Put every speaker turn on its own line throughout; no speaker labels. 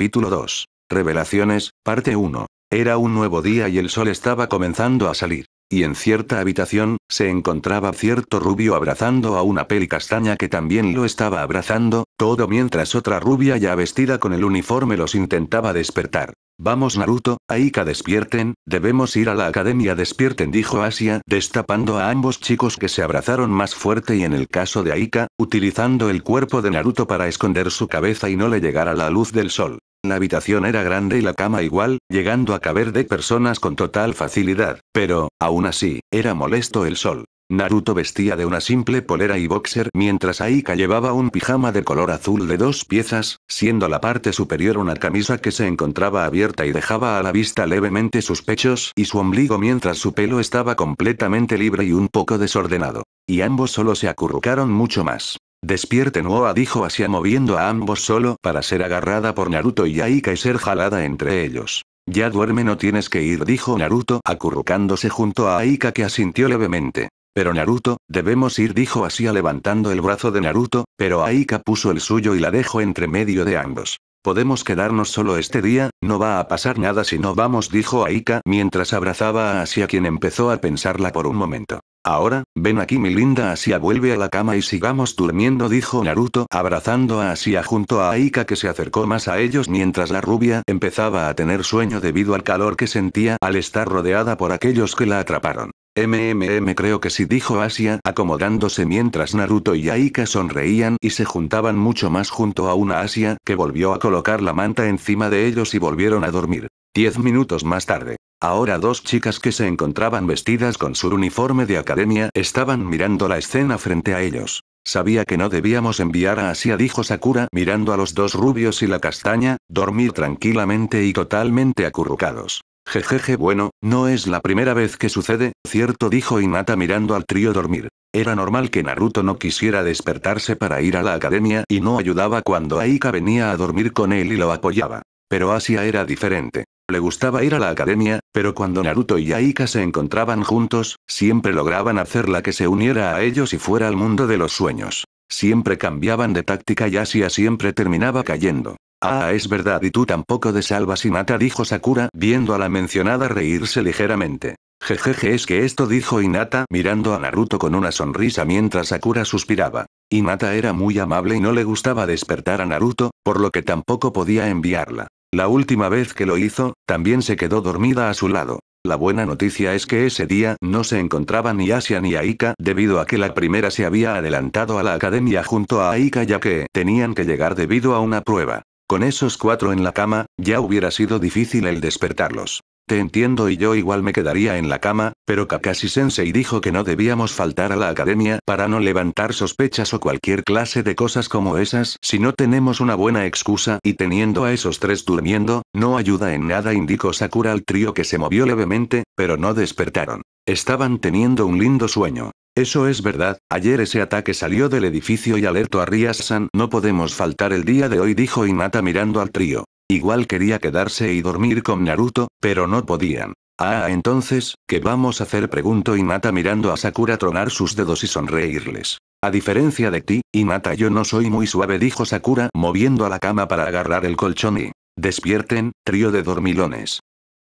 Capítulo 2. Revelaciones, parte 1. Era un nuevo día y el sol estaba comenzando a salir. Y en cierta habitación, se encontraba cierto rubio abrazando a una peli castaña que también lo estaba abrazando, todo mientras otra rubia ya vestida con el uniforme los intentaba despertar. Vamos Naruto, Aika despierten, debemos ir a la academia despierten dijo Asia destapando a ambos chicos que se abrazaron más fuerte y en el caso de Aika, utilizando el cuerpo de Naruto para esconder su cabeza y no le llegara la luz del sol. La habitación era grande y la cama igual, llegando a caber de personas con total facilidad, pero, aún así, era molesto el sol. Naruto vestía de una simple polera y boxer mientras Aika llevaba un pijama de color azul de dos piezas, siendo la parte superior una camisa que se encontraba abierta y dejaba a la vista levemente sus pechos y su ombligo mientras su pelo estaba completamente libre y un poco desordenado. Y ambos solo se acurrucaron mucho más. Despierte Noa dijo Asia moviendo a ambos solo para ser agarrada por Naruto y Aika y ser jalada entre ellos. Ya duerme no tienes que ir dijo Naruto acurrucándose junto a Aika que asintió levemente. Pero Naruto, debemos ir dijo Asia levantando el brazo de Naruto, pero Aika puso el suyo y la dejó entre medio de ambos. Podemos quedarnos solo este día, no va a pasar nada si no vamos, dijo Aika mientras abrazaba a Asia quien empezó a pensarla por un momento. Ahora, ven aquí mi linda Asia vuelve a la cama y sigamos durmiendo dijo Naruto abrazando a Asia junto a Aika que se acercó más a ellos mientras la rubia empezaba a tener sueño debido al calor que sentía al estar rodeada por aquellos que la atraparon. MMM creo que sí dijo Asia, acomodándose mientras Naruto y Aika sonreían y se juntaban mucho más junto a una Asia que volvió a colocar la manta encima de ellos y volvieron a dormir. Diez minutos más tarde. Ahora dos chicas que se encontraban vestidas con su uniforme de academia estaban mirando la escena frente a ellos. Sabía que no debíamos enviar a Asia, dijo Sakura mirando a los dos rubios y la castaña, dormir tranquilamente y totalmente acurrucados. Jejeje bueno, no es la primera vez que sucede, cierto dijo Inata mirando al trío dormir. Era normal que Naruto no quisiera despertarse para ir a la academia y no ayudaba cuando Aika venía a dormir con él y lo apoyaba. Pero Asia era diferente. Le gustaba ir a la academia, pero cuando Naruto y Aika se encontraban juntos, siempre lograban hacerla que se uniera a ellos y fuera al mundo de los sueños. Siempre cambiaban de táctica y Asia siempre terminaba cayendo. Ah, ah, es verdad y tú tampoco te salvas Hinata dijo Sakura viendo a la mencionada reírse ligeramente. Jejeje es que esto dijo Inata, mirando a Naruto con una sonrisa mientras Sakura suspiraba. Hinata era muy amable y no le gustaba despertar a Naruto, por lo que tampoco podía enviarla. La última vez que lo hizo, también se quedó dormida a su lado. La buena noticia es que ese día no se encontraba ni Asia ni Aika debido a que la primera se había adelantado a la academia junto a Aika ya que tenían que llegar debido a una prueba. Con esos cuatro en la cama, ya hubiera sido difícil el despertarlos. Te entiendo y yo igual me quedaría en la cama, pero Kakashi Sensei dijo que no debíamos faltar a la academia para no levantar sospechas o cualquier clase de cosas como esas si no tenemos una buena excusa y teniendo a esos tres durmiendo, no ayuda en nada indicó Sakura al trío que se movió levemente, pero no despertaron. Estaban teniendo un lindo sueño. Eso es verdad, ayer ese ataque salió del edificio y alertó a rias san No podemos faltar el día de hoy, dijo Inata mirando al trío. Igual quería quedarse y dormir con Naruto, pero no podían. Ah, entonces, ¿qué vamos a hacer? preguntó Inata mirando a Sakura tronar sus dedos y sonreírles. A diferencia de ti, Inata, yo no soy muy suave, dijo Sakura moviendo a la cama para agarrar el colchón y. Despierten, trío de dormilones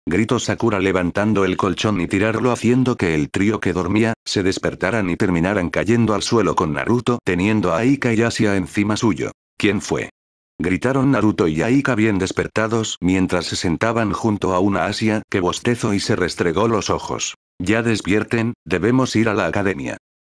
gritó Sakura levantando el colchón y tirarlo haciendo que el trío que dormía, se despertaran y terminaran cayendo al suelo con Naruto teniendo a Aika y Asia encima suyo. ¿Quién fue? Gritaron Naruto y Aika bien despertados mientras se sentaban junto a una Asia que bostezó y se restregó los ojos. Ya despierten, debemos ir a la academia.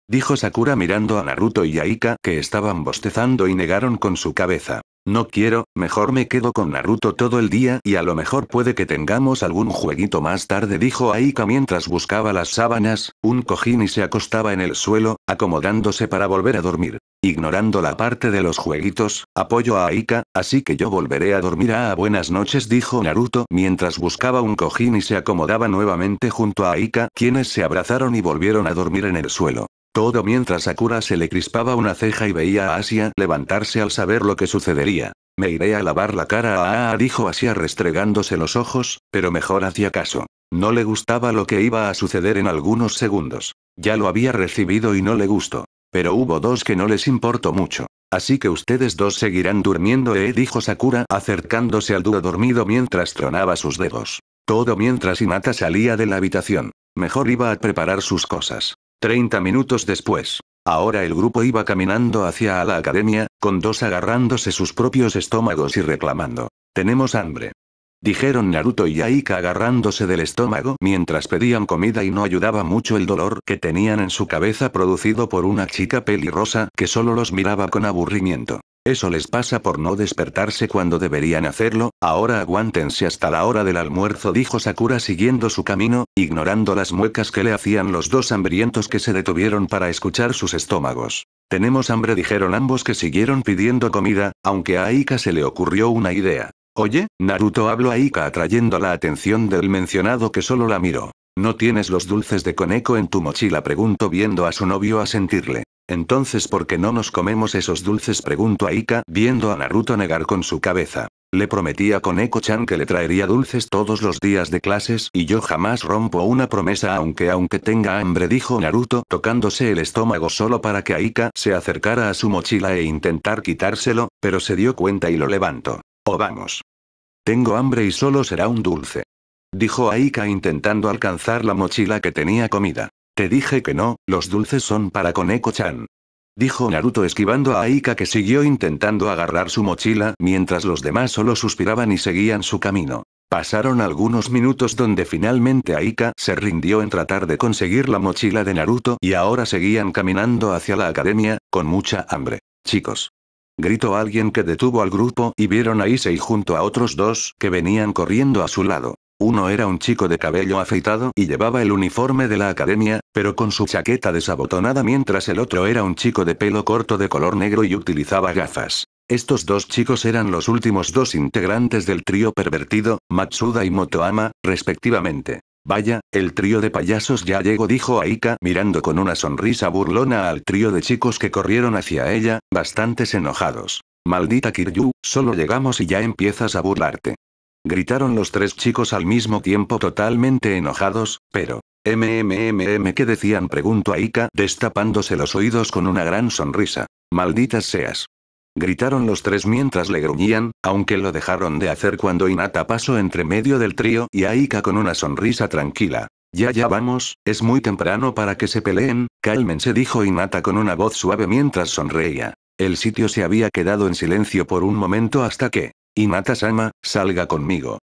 Dijo Sakura mirando a Naruto y Aika que estaban bostezando y negaron con su cabeza. No quiero, mejor me quedo con Naruto todo el día y a lo mejor puede que tengamos algún jueguito más tarde dijo Aika mientras buscaba las sábanas, un cojín y se acostaba en el suelo, acomodándose para volver a dormir. Ignorando la parte de los jueguitos, apoyo a Aika, así que yo volveré a dormir. a ah, buenas noches, dijo Naruto mientras buscaba un cojín y se acomodaba nuevamente junto a Aika, quienes se abrazaron y volvieron a dormir en el suelo. Todo mientras Sakura se le crispaba una ceja y veía a Asia levantarse al saber lo que sucedería. Me iré a lavar la cara a dijo Asia restregándose los ojos, pero mejor hacía caso. No le gustaba lo que iba a suceder en algunos segundos. Ya lo había recibido y no le gustó. Pero hubo dos que no les importó mucho. Así que ustedes dos seguirán durmiendo, eh, dijo Sakura acercándose al duro dormido mientras tronaba sus dedos. Todo mientras Hinata salía de la habitación. Mejor iba a preparar sus cosas. 30 minutos después. Ahora el grupo iba caminando hacia la academia, con dos agarrándose sus propios estómagos y reclamando. Tenemos hambre. Dijeron Naruto y Aika agarrándose del estómago mientras pedían comida y no ayudaba mucho el dolor que tenían en su cabeza producido por una chica pelirrosa que solo los miraba con aburrimiento. Eso les pasa por no despertarse cuando deberían hacerlo, ahora aguántense hasta la hora del almuerzo, dijo Sakura siguiendo su camino, ignorando las muecas que le hacían los dos hambrientos que se detuvieron para escuchar sus estómagos. Tenemos hambre, dijeron ambos que siguieron pidiendo comida, aunque a Aika se le ocurrió una idea. Oye, Naruto habló a Ika atrayendo la atención del mencionado que solo la miró. ¿No tienes los dulces de Koneko en tu mochila? preguntó viendo a su novio a sentirle. Entonces, ¿por qué no nos comemos esos dulces? preguntó Aika, viendo a Naruto negar con su cabeza. Le prometía con eco chan que le traería dulces todos los días de clases y yo jamás rompo una promesa aunque aunque tenga hambre dijo Naruto tocándose el estómago solo para que Aika se acercara a su mochila e intentar quitárselo, pero se dio cuenta y lo levantó. Oh vamos. Tengo hambre y solo será un dulce. Dijo Aika intentando alcanzar la mochila que tenía comida. Te dije que no, los dulces son para Koneko-chan. Dijo Naruto esquivando a Aika que siguió intentando agarrar su mochila mientras los demás solo suspiraban y seguían su camino. Pasaron algunos minutos donde finalmente Aika se rindió en tratar de conseguir la mochila de Naruto y ahora seguían caminando hacia la academia, con mucha hambre. Chicos. Gritó alguien que detuvo al grupo y vieron a Issei junto a otros dos que venían corriendo a su lado. Uno era un chico de cabello afeitado y llevaba el uniforme de la academia, pero con su chaqueta desabotonada mientras el otro era un chico de pelo corto de color negro y utilizaba gafas. Estos dos chicos eran los últimos dos integrantes del trío pervertido, Matsuda y Motoama, respectivamente. Vaya, el trío de payasos ya llegó, dijo Aika mirando con una sonrisa burlona al trío de chicos que corrieron hacia ella, bastantes enojados. Maldita Kiryu, solo llegamos y ya empiezas a burlarte. Gritaron los tres chicos al mismo tiempo totalmente enojados, pero... MMMM ¿qué decían preguntó a Ika destapándose los oídos con una gran sonrisa. Malditas seas. Gritaron los tres mientras le gruñían, aunque lo dejaron de hacer cuando Inata pasó entre medio del trío y Aika con una sonrisa tranquila. Ya ya vamos, es muy temprano para que se peleen, cálmense dijo Inata con una voz suave mientras sonreía. El sitio se había quedado en silencio por un momento hasta que, inata sama salga conmigo.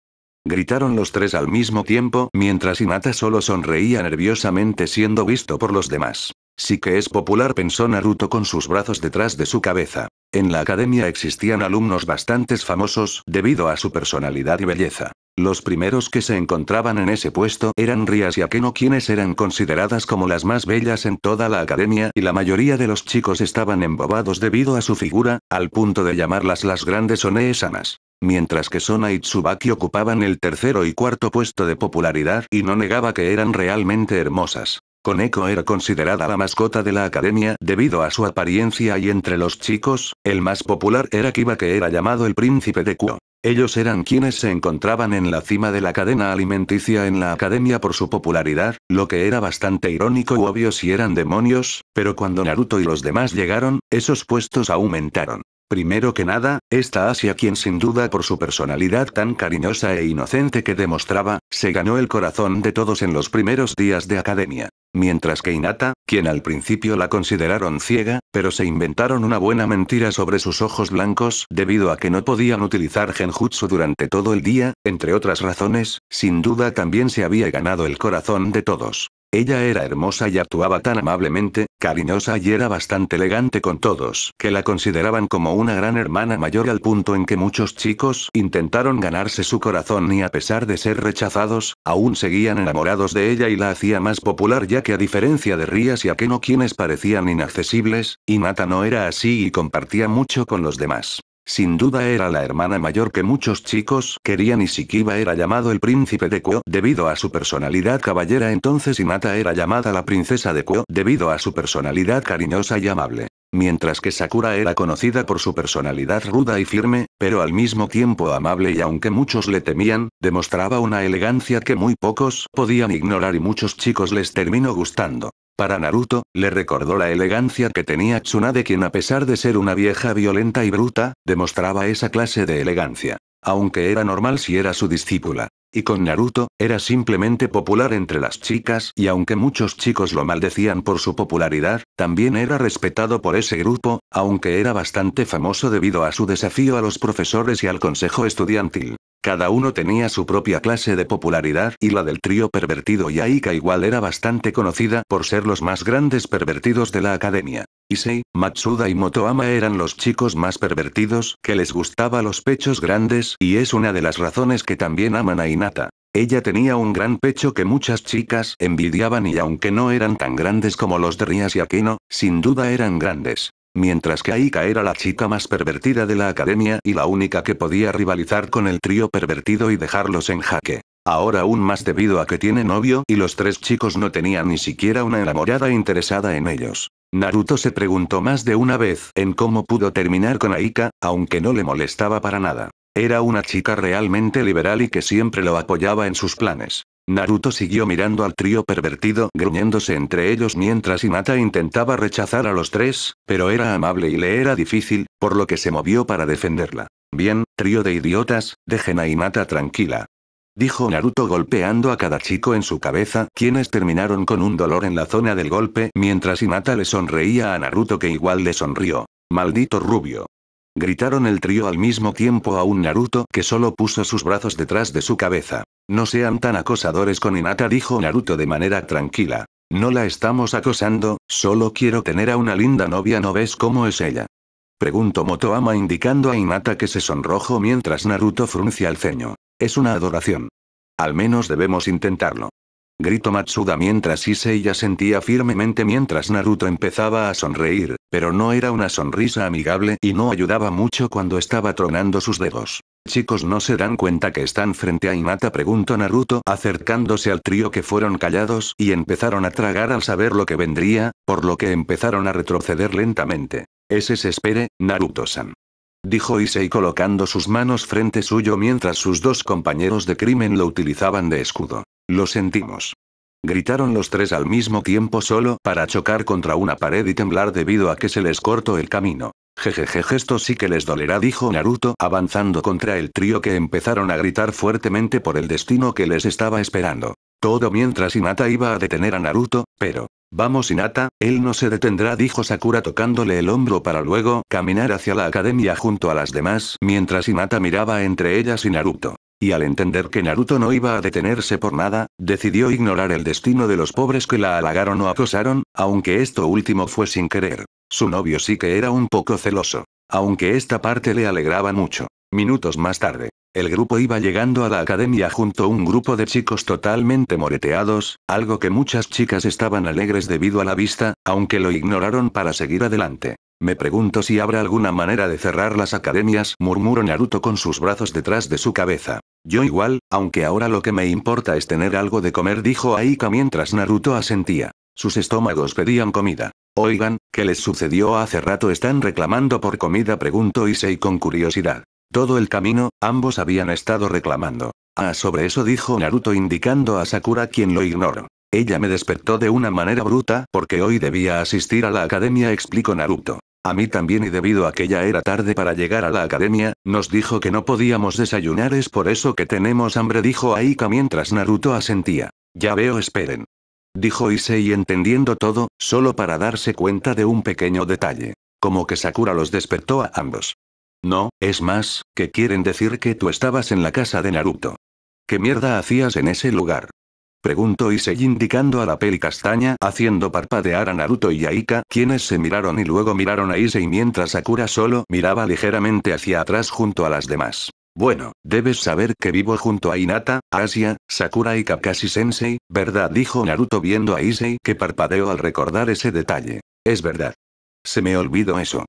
Gritaron los tres al mismo tiempo, mientras Inata solo sonreía nerviosamente siendo visto por los demás. Sí que es popular, pensó Naruto con sus brazos detrás de su cabeza. En la academia existían alumnos bastantes famosos, debido a su personalidad y belleza. Los primeros que se encontraban en ese puesto eran Rias y Akeno quienes eran consideradas como las más bellas en toda la academia y la mayoría de los chicos estaban embobados debido a su figura, al punto de llamarlas las grandes oneesanas. Mientras que Sona y Tsubaki ocupaban el tercero y cuarto puesto de popularidad y no negaba que eran realmente hermosas. Koneko era considerada la mascota de la academia debido a su apariencia y entre los chicos, el más popular era Kiba que era llamado el príncipe de Kuo. Ellos eran quienes se encontraban en la cima de la cadena alimenticia en la academia por su popularidad, lo que era bastante irónico y obvio si eran demonios, pero cuando Naruto y los demás llegaron, esos puestos aumentaron. Primero que nada, esta Asia quien sin duda por su personalidad tan cariñosa e inocente que demostraba, se ganó el corazón de todos en los primeros días de academia. Mientras que Inata, quien al principio la consideraron ciega, pero se inventaron una buena mentira sobre sus ojos blancos debido a que no podían utilizar genjutsu durante todo el día, entre otras razones, sin duda también se había ganado el corazón de todos. Ella era hermosa y actuaba tan amablemente, cariñosa y era bastante elegante con todos, que la consideraban como una gran hermana mayor al punto en que muchos chicos intentaron ganarse su corazón y a pesar de ser rechazados, aún seguían enamorados de ella y la hacía más popular ya que a diferencia de Rías y Akeno quienes parecían inaccesibles, mata no era así y compartía mucho con los demás. Sin duda era la hermana mayor que muchos chicos querían y Shikiba era llamado el príncipe de Kuo debido a su personalidad caballera entonces Hinata era llamada la princesa de Kuo debido a su personalidad cariñosa y amable. Mientras que Sakura era conocida por su personalidad ruda y firme, pero al mismo tiempo amable y aunque muchos le temían, demostraba una elegancia que muy pocos podían ignorar y muchos chicos les terminó gustando. Para Naruto, le recordó la elegancia que tenía Tsunade quien a pesar de ser una vieja violenta y bruta, demostraba esa clase de elegancia. Aunque era normal si era su discípula. Y con Naruto, era simplemente popular entre las chicas y aunque muchos chicos lo maldecían por su popularidad, también era respetado por ese grupo, aunque era bastante famoso debido a su desafío a los profesores y al consejo estudiantil. Cada uno tenía su propia clase de popularidad y la del trío pervertido yaika igual era bastante conocida por ser los más grandes pervertidos de la academia. Issei, Matsuda y Motoama eran los chicos más pervertidos, que les gustaba los pechos grandes y es una de las razones que también aman a Inata. Ella tenía un gran pecho que muchas chicas envidiaban y aunque no eran tan grandes como los de Rias y Aquino, sin duda eran grandes. Mientras que Aika era la chica más pervertida de la academia y la única que podía rivalizar con el trío pervertido y dejarlos en jaque. Ahora aún más debido a que tiene novio y los tres chicos no tenían ni siquiera una enamorada interesada en ellos. Naruto se preguntó más de una vez en cómo pudo terminar con Aika, aunque no le molestaba para nada. Era una chica realmente liberal y que siempre lo apoyaba en sus planes. Naruto siguió mirando al trío pervertido gruñéndose entre ellos mientras Hinata intentaba rechazar a los tres, pero era amable y le era difícil, por lo que se movió para defenderla. Bien, trío de idiotas, dejen a Hinata tranquila. Dijo Naruto golpeando a cada chico en su cabeza, quienes terminaron con un dolor en la zona del golpe mientras Hinata le sonreía a Naruto que igual le sonrió. Maldito rubio gritaron el trío al mismo tiempo a un Naruto que solo puso sus brazos detrás de su cabeza. No sean tan acosadores con Hinata dijo Naruto de manera tranquila. No la estamos acosando, solo quiero tener a una linda novia ¿no ves cómo es ella? Preguntó Motoama indicando a Hinata que se sonrojo mientras Naruto fruncia el ceño. Es una adoración. Al menos debemos intentarlo gritó Matsuda mientras Issei ya sentía firmemente mientras Naruto empezaba a sonreír, pero no era una sonrisa amigable y no ayudaba mucho cuando estaba tronando sus dedos. Chicos no se dan cuenta que están frente a Inata, preguntó Naruto acercándose al trío que fueron callados y empezaron a tragar al saber lo que vendría, por lo que empezaron a retroceder lentamente. Ese se espere, Naruto-san. Dijo Issei colocando sus manos frente suyo mientras sus dos compañeros de crimen lo utilizaban de escudo. Lo sentimos. Gritaron los tres al mismo tiempo solo para chocar contra una pared y temblar debido a que se les cortó el camino. Jejeje, esto sí que les dolerá, dijo Naruto, avanzando contra el trío que empezaron a gritar fuertemente por el destino que les estaba esperando. Todo mientras Inata iba a detener a Naruto, pero... Vamos Hinata, él no se detendrá, dijo Sakura tocándole el hombro para luego caminar hacia la academia junto a las demás, mientras Inata miraba entre ellas y Naruto. Y al entender que Naruto no iba a detenerse por nada, decidió ignorar el destino de los pobres que la halagaron o acosaron, aunque esto último fue sin querer. Su novio sí que era un poco celoso. Aunque esta parte le alegraba mucho. Minutos más tarde, el grupo iba llegando a la academia junto a un grupo de chicos totalmente moreteados, algo que muchas chicas estaban alegres debido a la vista, aunque lo ignoraron para seguir adelante. Me pregunto si habrá alguna manera de cerrar las academias, murmuró Naruto con sus brazos detrás de su cabeza. Yo igual, aunque ahora lo que me importa es tener algo de comer, dijo Aika mientras Naruto asentía. Sus estómagos pedían comida. Oigan, ¿qué les sucedió hace rato? ¿Están reclamando por comida? preguntó Issei con curiosidad. Todo el camino, ambos habían estado reclamando. Ah, sobre eso dijo Naruto indicando a Sakura quien lo ignoró. Ella me despertó de una manera bruta porque hoy debía asistir a la academia, explicó Naruto. A mí también y debido a que ya era tarde para llegar a la academia, nos dijo que no podíamos desayunar es por eso que tenemos hambre dijo Aika mientras Naruto asentía. Ya veo esperen. Dijo Issei entendiendo todo, solo para darse cuenta de un pequeño detalle. Como que Sakura los despertó a ambos. No, es más, que quieren decir que tú estabas en la casa de Naruto. ¿Qué mierda hacías en ese lugar? Preguntó Issei indicando a la peli castaña haciendo parpadear a Naruto y a quienes se miraron y luego miraron a Issei mientras Sakura solo miraba ligeramente hacia atrás junto a las demás. Bueno, debes saber que vivo junto a Hinata, Asia, Sakura y Kakashi Sensei, ¿verdad? dijo Naruto viendo a Issei que parpadeó al recordar ese detalle. Es verdad. Se me olvidó eso.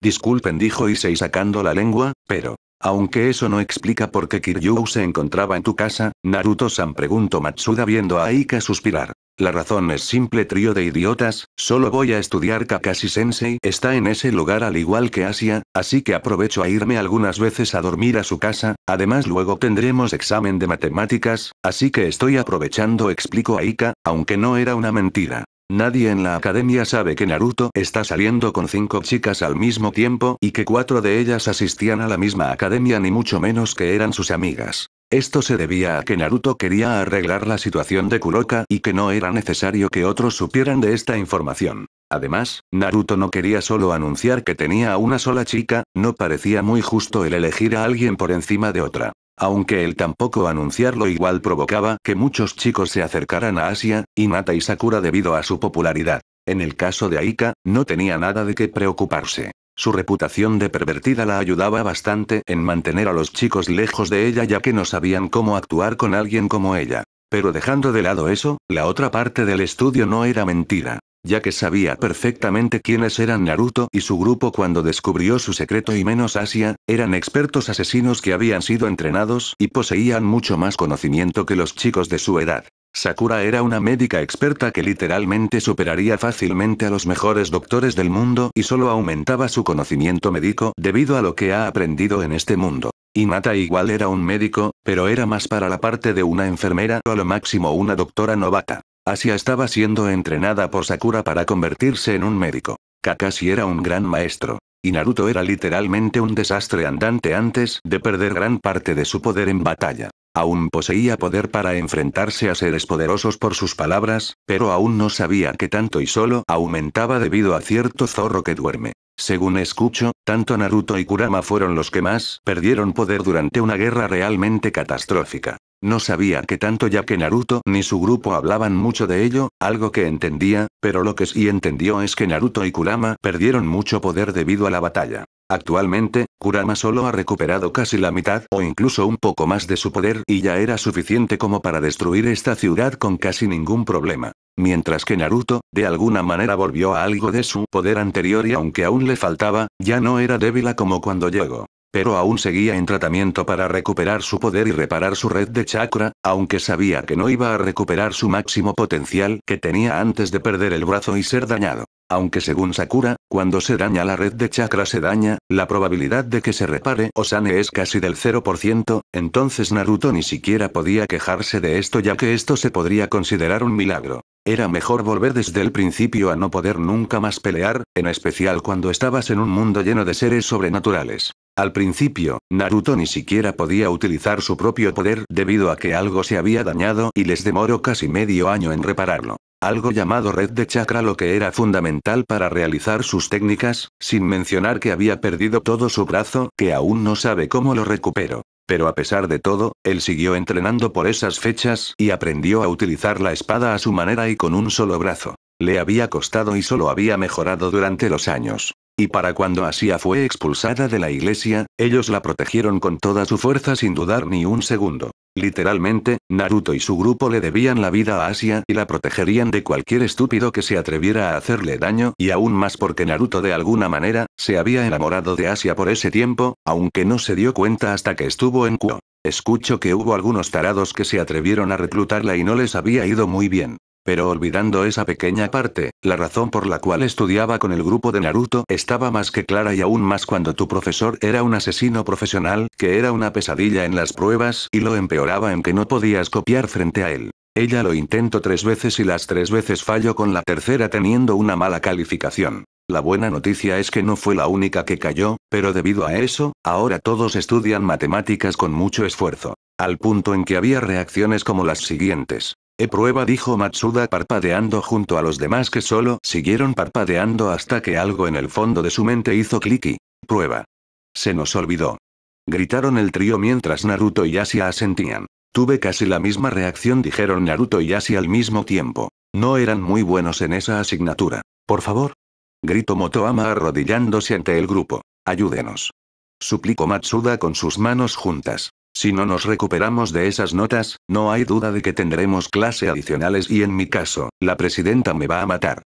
Disculpen dijo Issei sacando la lengua, pero, aunque eso no explica por qué Kiryu se encontraba en tu casa, Naruto-san preguntó Matsuda viendo a Aika suspirar. La razón es simple trío de idiotas, solo voy a estudiar Kakashi-sensei está en ese lugar al igual que Asia, así que aprovecho a irme algunas veces a dormir a su casa, además luego tendremos examen de matemáticas, así que estoy aprovechando explico a Aika, aunque no era una mentira. Nadie en la academia sabe que Naruto está saliendo con cinco chicas al mismo tiempo y que cuatro de ellas asistían a la misma academia ni mucho menos que eran sus amigas. Esto se debía a que Naruto quería arreglar la situación de Kuroka y que no era necesario que otros supieran de esta información. Además, Naruto no quería solo anunciar que tenía a una sola chica, no parecía muy justo el elegir a alguien por encima de otra. Aunque el tampoco anunciarlo igual provocaba que muchos chicos se acercaran a Asia, Mata y Sakura debido a su popularidad. En el caso de Aika, no tenía nada de qué preocuparse. Su reputación de pervertida la ayudaba bastante en mantener a los chicos lejos de ella ya que no sabían cómo actuar con alguien como ella. Pero dejando de lado eso, la otra parte del estudio no era mentira ya que sabía perfectamente quiénes eran Naruto y su grupo cuando descubrió su secreto y menos Asia, eran expertos asesinos que habían sido entrenados y poseían mucho más conocimiento que los chicos de su edad. Sakura era una médica experta que literalmente superaría fácilmente a los mejores doctores del mundo y solo aumentaba su conocimiento médico debido a lo que ha aprendido en este mundo. Inata igual era un médico, pero era más para la parte de una enfermera o a lo máximo una doctora novata. Asia estaba siendo entrenada por Sakura para convertirse en un médico. Kakashi era un gran maestro. Y Naruto era literalmente un desastre andante antes de perder gran parte de su poder en batalla. Aún poseía poder para enfrentarse a seres poderosos por sus palabras, pero aún no sabía que tanto y solo aumentaba debido a cierto zorro que duerme. Según escucho, tanto Naruto y Kurama fueron los que más perdieron poder durante una guerra realmente catastrófica. No sabía que tanto ya que Naruto ni su grupo hablaban mucho de ello, algo que entendía, pero lo que sí entendió es que Naruto y Kurama perdieron mucho poder debido a la batalla. Actualmente, Kurama solo ha recuperado casi la mitad o incluso un poco más de su poder y ya era suficiente como para destruir esta ciudad con casi ningún problema. Mientras que Naruto, de alguna manera volvió a algo de su poder anterior y aunque aún le faltaba, ya no era débil como cuando llegó. Pero aún seguía en tratamiento para recuperar su poder y reparar su red de chakra, aunque sabía que no iba a recuperar su máximo potencial que tenía antes de perder el brazo y ser dañado. Aunque según Sakura, cuando se daña la red de chakra se daña, la probabilidad de que se repare o sane es casi del 0%, entonces Naruto ni siquiera podía quejarse de esto ya que esto se podría considerar un milagro. Era mejor volver desde el principio a no poder nunca más pelear, en especial cuando estabas en un mundo lleno de seres sobrenaturales. Al principio, Naruto ni siquiera podía utilizar su propio poder debido a que algo se había dañado y les demoró casi medio año en repararlo algo llamado red de chakra lo que era fundamental para realizar sus técnicas, sin mencionar que había perdido todo su brazo, que aún no sabe cómo lo recuperó. Pero a pesar de todo, él siguió entrenando por esas fechas y aprendió a utilizar la espada a su manera y con un solo brazo. Le había costado y solo había mejorado durante los años. Y para cuando Asia fue expulsada de la iglesia, ellos la protegieron con toda su fuerza sin dudar ni un segundo. Literalmente, Naruto y su grupo le debían la vida a Asia y la protegerían de cualquier estúpido que se atreviera a hacerle daño, y aún más porque Naruto de alguna manera, se había enamorado de Asia por ese tiempo, aunque no se dio cuenta hasta que estuvo en Kuo. Escucho que hubo algunos tarados que se atrevieron a reclutarla y no les había ido muy bien. Pero olvidando esa pequeña parte, la razón por la cual estudiaba con el grupo de Naruto estaba más que clara y aún más cuando tu profesor era un asesino profesional, que era una pesadilla en las pruebas y lo empeoraba en que no podías copiar frente a él. Ella lo intentó tres veces y las tres veces falló con la tercera teniendo una mala calificación. La buena noticia es que no fue la única que cayó, pero debido a eso, ahora todos estudian matemáticas con mucho esfuerzo. Al punto en que había reacciones como las siguientes. He prueba dijo Matsuda parpadeando junto a los demás que solo siguieron parpadeando hasta que algo en el fondo de su mente hizo clic y... Prueba. Se nos olvidó. Gritaron el trío mientras Naruto y Asia asentían. Tuve casi la misma reacción dijeron Naruto y Asia al mismo tiempo. No eran muy buenos en esa asignatura. Por favor. Gritó Motoama arrodillándose ante el grupo. Ayúdenos. Suplicó Matsuda con sus manos juntas. Si no nos recuperamos de esas notas, no hay duda de que tendremos clase adicionales y en mi caso, la presidenta me va a matar.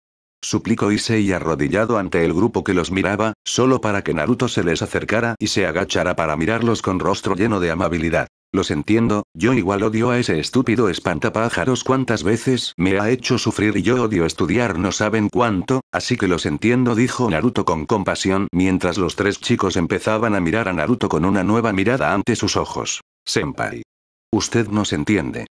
Suplicó Issei arrodillado ante el grupo que los miraba, solo para que Naruto se les acercara y se agachara para mirarlos con rostro lleno de amabilidad. Los entiendo, yo igual odio a ese estúpido espantapájaros cuántas veces me ha hecho sufrir y yo odio estudiar no saben cuánto, así que los entiendo dijo Naruto con compasión mientras los tres chicos empezaban a mirar a Naruto con una nueva mirada ante sus ojos. Senpai. Usted nos entiende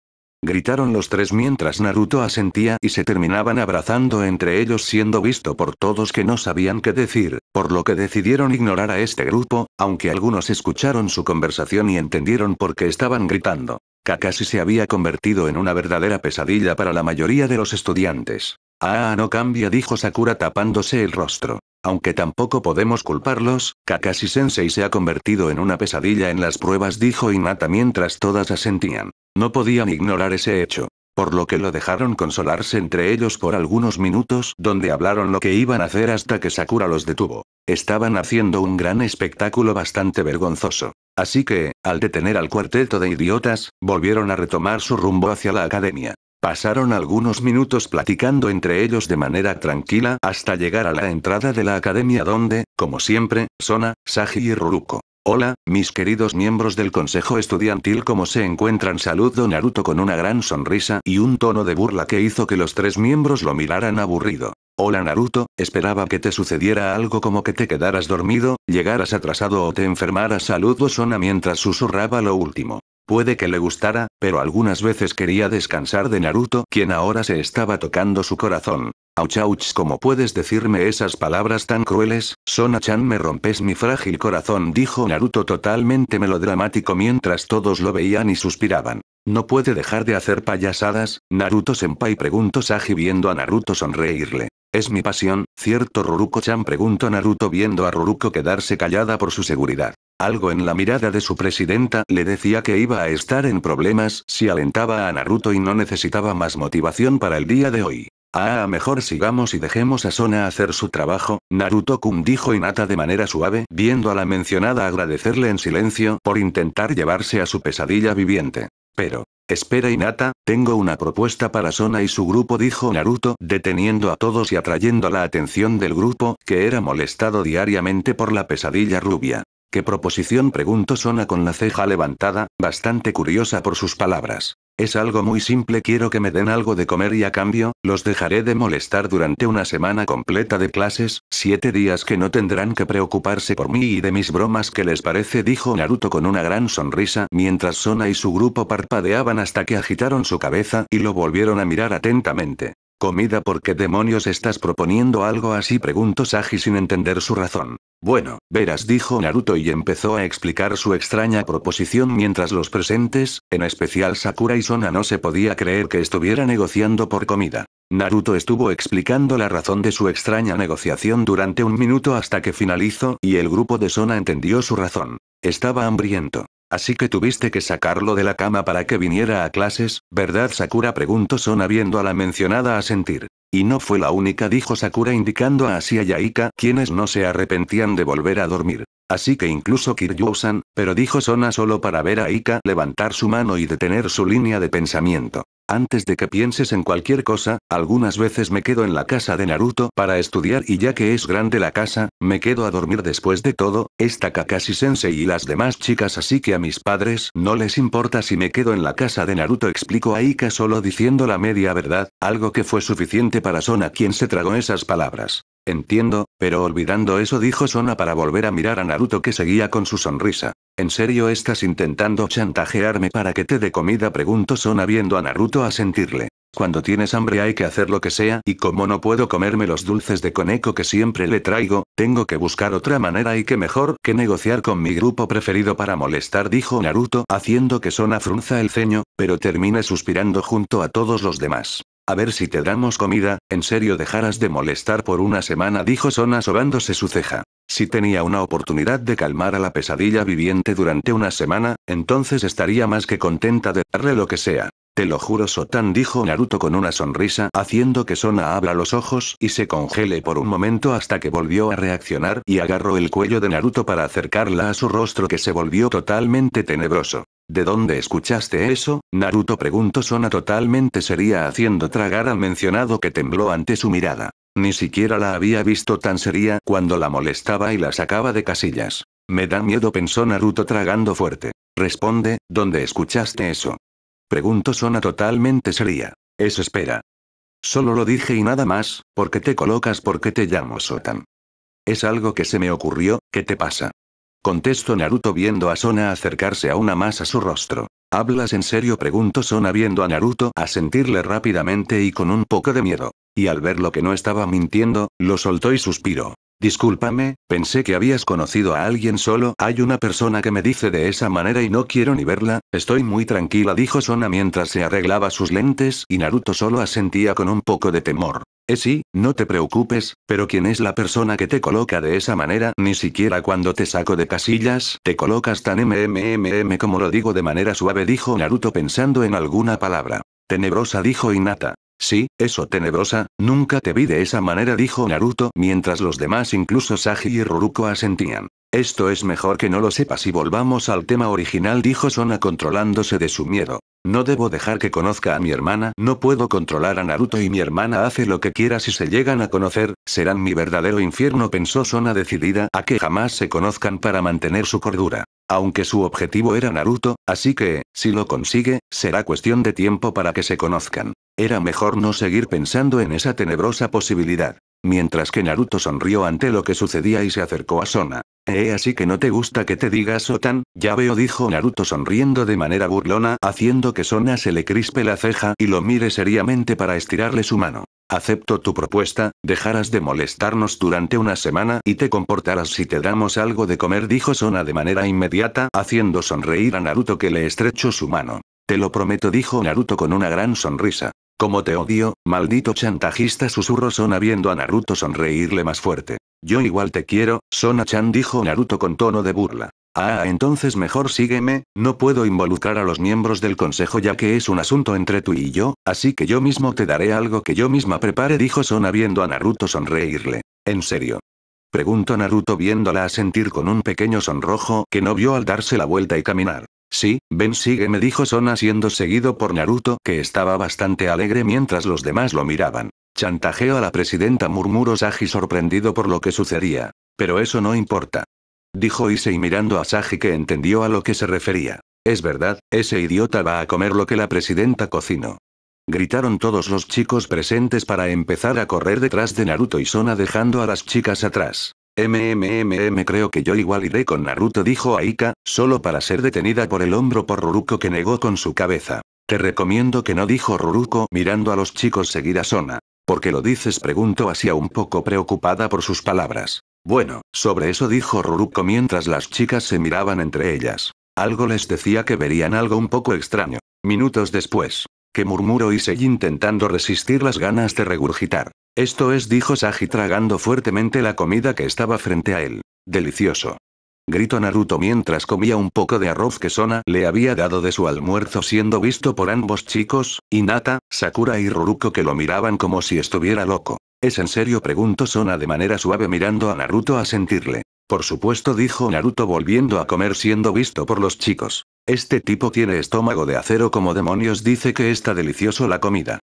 gritaron los tres mientras Naruto asentía y se terminaban abrazando entre ellos siendo visto por todos que no sabían qué decir, por lo que decidieron ignorar a este grupo, aunque algunos escucharon su conversación y entendieron por qué estaban gritando. Kakashi se había convertido en una verdadera pesadilla para la mayoría de los estudiantes. Ah, no cambia, dijo Sakura tapándose el rostro. Aunque tampoco podemos culparlos, Kakashi Sensei se ha convertido en una pesadilla en las pruebas, dijo Inata mientras todas asentían. No podían ignorar ese hecho. Por lo que lo dejaron consolarse entre ellos por algunos minutos donde hablaron lo que iban a hacer hasta que Sakura los detuvo. Estaban haciendo un gran espectáculo bastante vergonzoso. Así que, al detener al cuarteto de idiotas, volvieron a retomar su rumbo hacia la academia. Pasaron algunos minutos platicando entre ellos de manera tranquila hasta llegar a la entrada de la academia donde, como siempre, Sona, Saji y Ruruko Hola, mis queridos miembros del consejo estudiantil ¿cómo se encuentran? saludo Naruto con una gran sonrisa y un tono de burla que hizo que los tres miembros lo miraran aburrido. Hola Naruto, esperaba que te sucediera algo como que te quedaras dormido, llegaras atrasado o te enfermaras saludo Sona mientras susurraba lo último. Puede que le gustara, pero algunas veces quería descansar de Naruto, quien ahora se estaba tocando su corazón chauch, ¿cómo puedes decirme esas palabras tan crueles? Sona-chan, me rompes mi frágil corazón, dijo Naruto totalmente melodramático mientras todos lo veían y suspiraban. No puede dejar de hacer payasadas, Naruto-senpai preguntó Saji viendo a Naruto sonreírle. Es mi pasión, ¿cierto Ruruko-chan? preguntó Naruto viendo a Ruruko quedarse callada por su seguridad. Algo en la mirada de su presidenta le decía que iba a estar en problemas si alentaba a Naruto y no necesitaba más motivación para el día de hoy. Ah, mejor sigamos y dejemos a Sona hacer su trabajo, Naruto-kun dijo Inata de manera suave, viendo a la mencionada agradecerle en silencio por intentar llevarse a su pesadilla viviente. Pero, espera Inata, tengo una propuesta para Sona y su grupo dijo Naruto, deteniendo a todos y atrayendo la atención del grupo, que era molestado diariamente por la pesadilla rubia. ¿Qué proposición? preguntó Sona con la ceja levantada, bastante curiosa por sus palabras. Es algo muy simple, quiero que me den algo de comer y a cambio, los dejaré de molestar durante una semana completa de clases, siete días que no tendrán que preocuparse por mí y de mis bromas que les parece, dijo Naruto con una gran sonrisa mientras Sona y su grupo parpadeaban hasta que agitaron su cabeza y lo volvieron a mirar atentamente. ¿Comida por qué demonios estás proponiendo algo así? preguntó Saji sin entender su razón. Bueno, verás, dijo Naruto y empezó a explicar su extraña proposición mientras los presentes, en especial Sakura y Sona, no se podía creer que estuviera negociando por comida. Naruto estuvo explicando la razón de su extraña negociación durante un minuto hasta que finalizó y el grupo de Sona entendió su razón. Estaba hambriento. Así que tuviste que sacarlo de la cama para que viniera a clases, ¿verdad? Sakura preguntó Sona viendo a la mencionada a sentir. Y no fue la única, dijo Sakura indicando a Asia y a Ika, quienes no se arrepentían de volver a dormir. Así que incluso Kiryusan, pero dijo Sona solo para ver a Ika levantar su mano y detener su línea de pensamiento. Antes de que pienses en cualquier cosa, algunas veces me quedo en la casa de Naruto para estudiar y ya que es grande la casa, me quedo a dormir después de todo, esta Kakashi Sensei y las demás chicas así que a mis padres no les importa si me quedo en la casa de Naruto explicó a Ika solo diciendo la media verdad, algo que fue suficiente para Sona quien se tragó esas palabras. Entiendo, pero olvidando eso dijo Sona para volver a mirar a Naruto que seguía con su sonrisa. ¿En serio estás intentando chantajearme para que te dé comida? preguntó Sona viendo a Naruto a sentirle. Cuando tienes hambre hay que hacer lo que sea y como no puedo comerme los dulces de coneco que siempre le traigo, tengo que buscar otra manera y que mejor que negociar con mi grupo preferido para molestar dijo Naruto haciendo que Sona frunza el ceño, pero termina suspirando junto a todos los demás. A ver si te damos comida, en serio dejarás de molestar por una semana, dijo Sona sobándose su ceja. Si tenía una oportunidad de calmar a la pesadilla viviente durante una semana, entonces estaría más que contenta de darle lo que sea. Te lo juro Sotan dijo Naruto con una sonrisa haciendo que Sona abra los ojos y se congele por un momento hasta que volvió a reaccionar y agarró el cuello de Naruto para acercarla a su rostro que se volvió totalmente tenebroso. ¿De dónde escuchaste eso? Naruto preguntó Sona totalmente seria haciendo tragar al mencionado que tembló ante su mirada. Ni siquiera la había visto tan seria cuando la molestaba y la sacaba de casillas. Me da miedo pensó Naruto tragando fuerte. Responde, ¿dónde escuchaste eso? Pregunto Sona totalmente seria. Es espera. Solo lo dije y nada más, ¿por qué te colocas porque te llamo Sotan. Es algo que se me ocurrió, ¿qué te pasa? Contestó Naruto viendo a Sona acercarse a una más a su rostro. ¿Hablas en serio? preguntó Sona viendo a Naruto a sentirle rápidamente y con un poco de miedo. Y al ver lo que no estaba mintiendo, lo soltó y suspiró. Discúlpame, pensé que habías conocido a alguien solo. Hay una persona que me dice de esa manera y no quiero ni verla. Estoy muy tranquila, dijo Sona mientras se arreglaba sus lentes y Naruto solo asentía con un poco de temor. Eh sí, no te preocupes, pero ¿quién es la persona que te coloca de esa manera? Ni siquiera cuando te saco de casillas, te colocas tan mmm como lo digo de manera suave, dijo Naruto pensando en alguna palabra. Tenebrosa dijo Inata. Sí, eso tenebrosa, nunca te vi de esa manera dijo Naruto mientras los demás incluso Sagi y Ruruko asentían. Esto es mejor que no lo sepas y volvamos al tema original dijo Sona controlándose de su miedo. No debo dejar que conozca a mi hermana, no puedo controlar a Naruto y mi hermana hace lo que quiera si se llegan a conocer, serán mi verdadero infierno pensó Sona decidida a que jamás se conozcan para mantener su cordura. Aunque su objetivo era Naruto, así que, si lo consigue, será cuestión de tiempo para que se conozcan. Era mejor no seguir pensando en esa tenebrosa posibilidad. Mientras que Naruto sonrió ante lo que sucedía y se acercó a Sona. Eh, así que no te gusta que te diga Sotan, ya veo, dijo Naruto sonriendo de manera burlona, haciendo que Sona se le crispe la ceja y lo mire seriamente para estirarle su mano. Acepto tu propuesta, dejarás de molestarnos durante una semana y te comportarás si te damos algo de comer, dijo Sona de manera inmediata, haciendo sonreír a Naruto que le estrechó su mano. Te lo prometo, dijo Naruto con una gran sonrisa. Como te odio, maldito chantajista susurro Sona viendo a Naruto sonreírle más fuerte. Yo igual te quiero, Sona-chan dijo Naruto con tono de burla. Ah, entonces mejor sígueme, no puedo involucrar a los miembros del consejo ya que es un asunto entre tú y yo, así que yo mismo te daré algo que yo misma prepare dijo Sona viendo a Naruto sonreírle. ¿En serio? Preguntó Naruto viéndola sentir con un pequeño sonrojo que no vio al darse la vuelta y caminar. Sí, Ben sigue me dijo Sona siendo seguido por Naruto que estaba bastante alegre mientras los demás lo miraban. Chantajeo a la presidenta murmuró Saji sorprendido por lo que sucedía. Pero eso no importa. Dijo Issei mirando a Saji que entendió a lo que se refería. Es verdad, ese idiota va a comer lo que la presidenta cocinó. Gritaron todos los chicos presentes para empezar a correr detrás de Naruto y Sona dejando a las chicas atrás. MMMM creo que yo igual iré con Naruto dijo Aika, solo para ser detenida por el hombro por Ruruko que negó con su cabeza. Te recomiendo que no dijo Ruruko mirando a los chicos seguir a Sona. ¿Por qué lo dices? preguntó Asia un poco preocupada por sus palabras. Bueno, sobre eso dijo Ruruko mientras las chicas se miraban entre ellas. Algo les decía que verían algo un poco extraño. Minutos después que murmuró seguí intentando resistir las ganas de regurgitar. Esto es, dijo Saji tragando fuertemente la comida que estaba frente a él. Delicioso. Gritó Naruto mientras comía un poco de arroz que Sona le había dado de su almuerzo siendo visto por ambos chicos, Inata, Sakura y Ruruko que lo miraban como si estuviera loco. ¿Es en serio? preguntó Sona de manera suave mirando a Naruto a sentirle. Por supuesto, dijo Naruto volviendo a comer siendo visto por los chicos. Este tipo tiene estómago de acero como demonios dice que está delicioso la comida.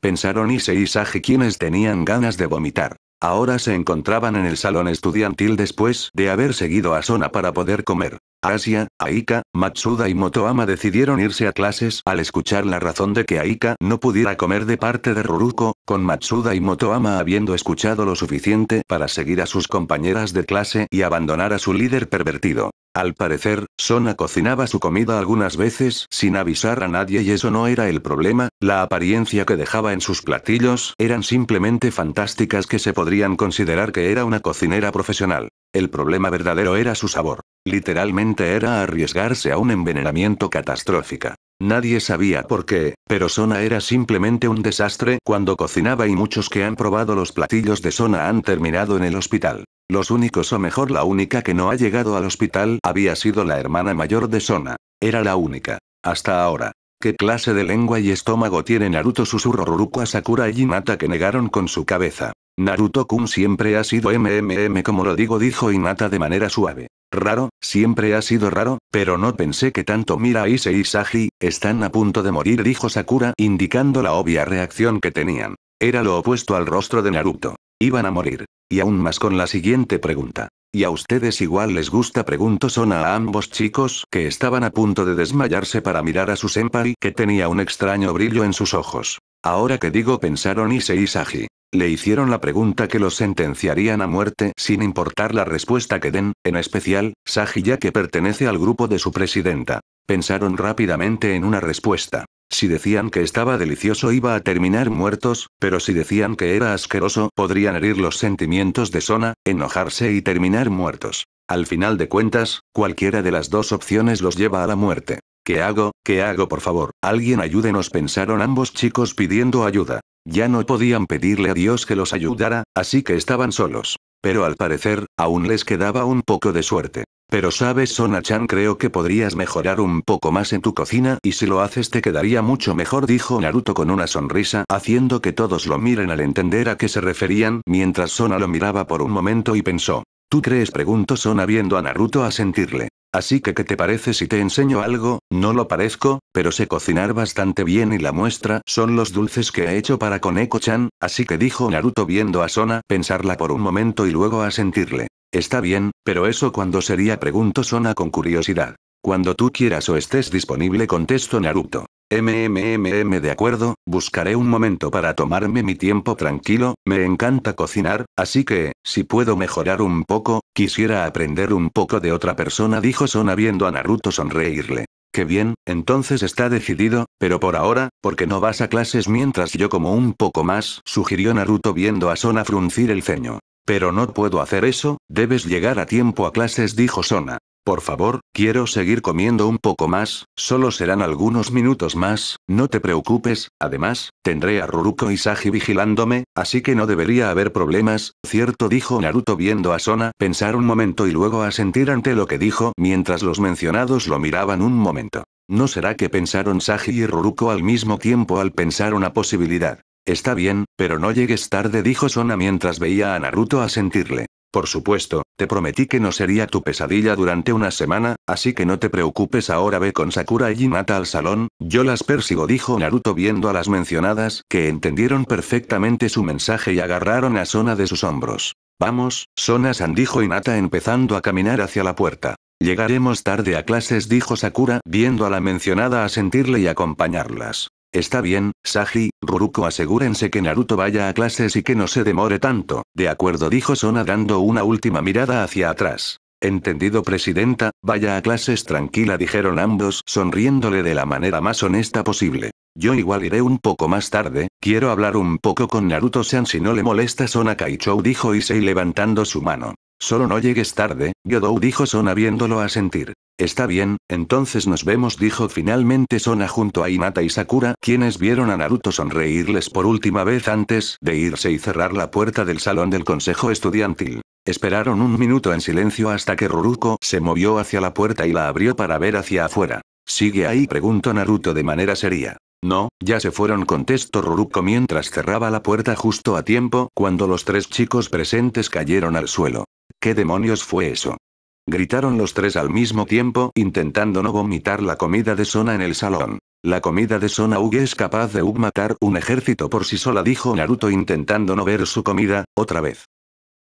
Pensaron Ise y Sage quienes tenían ganas de vomitar. Ahora se encontraban en el salón estudiantil después de haber seguido a Sona para poder comer. Asia, Aika, Matsuda y Motoama decidieron irse a clases al escuchar la razón de que Aika no pudiera comer de parte de Ruruko, con Matsuda y Motoama habiendo escuchado lo suficiente para seguir a sus compañeras de clase y abandonar a su líder pervertido. Al parecer, Sona cocinaba su comida algunas veces sin avisar a nadie y eso no era el problema, la apariencia que dejaba en sus platillos eran simplemente fantásticas que se podrían considerar que era una cocinera profesional. El problema verdadero era su sabor. Literalmente era arriesgarse a un envenenamiento catastrófica. Nadie sabía por qué, pero Sona era simplemente un desastre cuando cocinaba y muchos que han probado los platillos de Sona han terminado en el hospital. Los únicos o mejor la única que no ha llegado al hospital había sido la hermana mayor de Sona. Era la única. Hasta ahora. ¿Qué clase de lengua y estómago tiene Naruto? Susurro Ruruko Sakura y Hinata que negaron con su cabeza. Naruto-kun siempre ha sido MMM como lo digo dijo Hinata de manera suave. Raro, siempre ha sido raro, pero no pensé que tanto Mira Ise y Saji, están a punto de morir dijo Sakura indicando la obvia reacción que tenían. Era lo opuesto al rostro de Naruto. Iban a morir. Y aún más con la siguiente pregunta. ¿Y a ustedes igual les gusta? pregunto son a ambos chicos que estaban a punto de desmayarse para mirar a su senpai que tenía un extraño brillo en sus ojos. Ahora que digo pensaron Ise y Saji. Le hicieron la pregunta que los sentenciarían a muerte sin importar la respuesta que den, en especial, Saji ya que pertenece al grupo de su presidenta. Pensaron rápidamente en una respuesta. Si decían que estaba delicioso iba a terminar muertos, pero si decían que era asqueroso podrían herir los sentimientos de Sona, enojarse y terminar muertos. Al final de cuentas, cualquiera de las dos opciones los lleva a la muerte. ¿Qué hago? ¿Qué hago por favor? Alguien ayúdenos pensaron ambos chicos pidiendo ayuda. Ya no podían pedirle a Dios que los ayudara, así que estaban solos. Pero al parecer, aún les quedaba un poco de suerte. Pero sabes Sona-chan creo que podrías mejorar un poco más en tu cocina y si lo haces te quedaría mucho mejor dijo Naruto con una sonrisa haciendo que todos lo miren al entender a qué se referían mientras Sona lo miraba por un momento y pensó. ¿Tú crees? preguntó Sona viendo a Naruto a sentirle. Así que ¿qué te parece si te enseño algo? No lo parezco, pero sé cocinar bastante bien y la muestra son los dulces que he hecho para Koneko-chan, así que dijo Naruto viendo a Sona pensarla por un momento y luego a sentirle. Está bien, pero eso cuando sería preguntó Sona con curiosidad. Cuando tú quieras o estés disponible contestó Naruto. MMMM de acuerdo, buscaré un momento para tomarme mi tiempo tranquilo, me encanta cocinar, así que, si puedo mejorar un poco, quisiera aprender un poco de otra persona dijo Sona viendo a Naruto sonreírle. Qué bien, entonces está decidido, pero por ahora, porque no vas a clases mientras yo como un poco más? sugirió Naruto viendo a Sona fruncir el ceño. Pero no puedo hacer eso, debes llegar a tiempo a clases dijo Sona. Por favor, quiero seguir comiendo un poco más, solo serán algunos minutos más, no te preocupes, además, tendré a Ruruko y Saji vigilándome, así que no debería haber problemas, cierto dijo Naruto viendo a Sona pensar un momento y luego asentir ante lo que dijo mientras los mencionados lo miraban un momento. ¿No será que pensaron Saji y Ruruko al mismo tiempo al pensar una posibilidad? Está bien, pero no llegues tarde dijo Sona mientras veía a Naruto asentirle. Por supuesto, te prometí que no sería tu pesadilla durante una semana, así que no te preocupes ahora ve con Sakura y Hinata al salón, yo las persigo dijo Naruto viendo a las mencionadas que entendieron perfectamente su mensaje y agarraron a Sona de sus hombros. Vamos, Sona-san dijo Hinata empezando a caminar hacia la puerta. Llegaremos tarde a clases dijo Sakura viendo a la mencionada a sentirle y acompañarlas. Está bien, Saji, Ruruko asegúrense que Naruto vaya a clases y que no se demore tanto, de acuerdo dijo Sona dando una última mirada hacia atrás. Entendido presidenta, vaya a clases tranquila dijeron ambos sonriéndole de la manera más honesta posible. Yo igual iré un poco más tarde, quiero hablar un poco con Naruto-san si no le molesta Sona Kaichou dijo Issei levantando su mano. Solo no llegues tarde, Yodou dijo Sona viéndolo a sentir. Está bien, entonces nos vemos dijo finalmente Sona junto a Hinata y Sakura quienes vieron a Naruto sonreírles por última vez antes de irse y cerrar la puerta del salón del consejo estudiantil. Esperaron un minuto en silencio hasta que Ruruko se movió hacia la puerta y la abrió para ver hacia afuera. ¿Sigue ahí? preguntó Naruto de manera seria. No, ya se fueron contestó Ruruko mientras cerraba la puerta justo a tiempo cuando los tres chicos presentes cayeron al suelo. ¿Qué demonios fue eso? Gritaron los tres al mismo tiempo, intentando no vomitar la comida de Sona en el salón. La comida de Sona Uge es capaz de Ug matar un ejército por sí sola, dijo Naruto intentando no ver su comida, otra vez.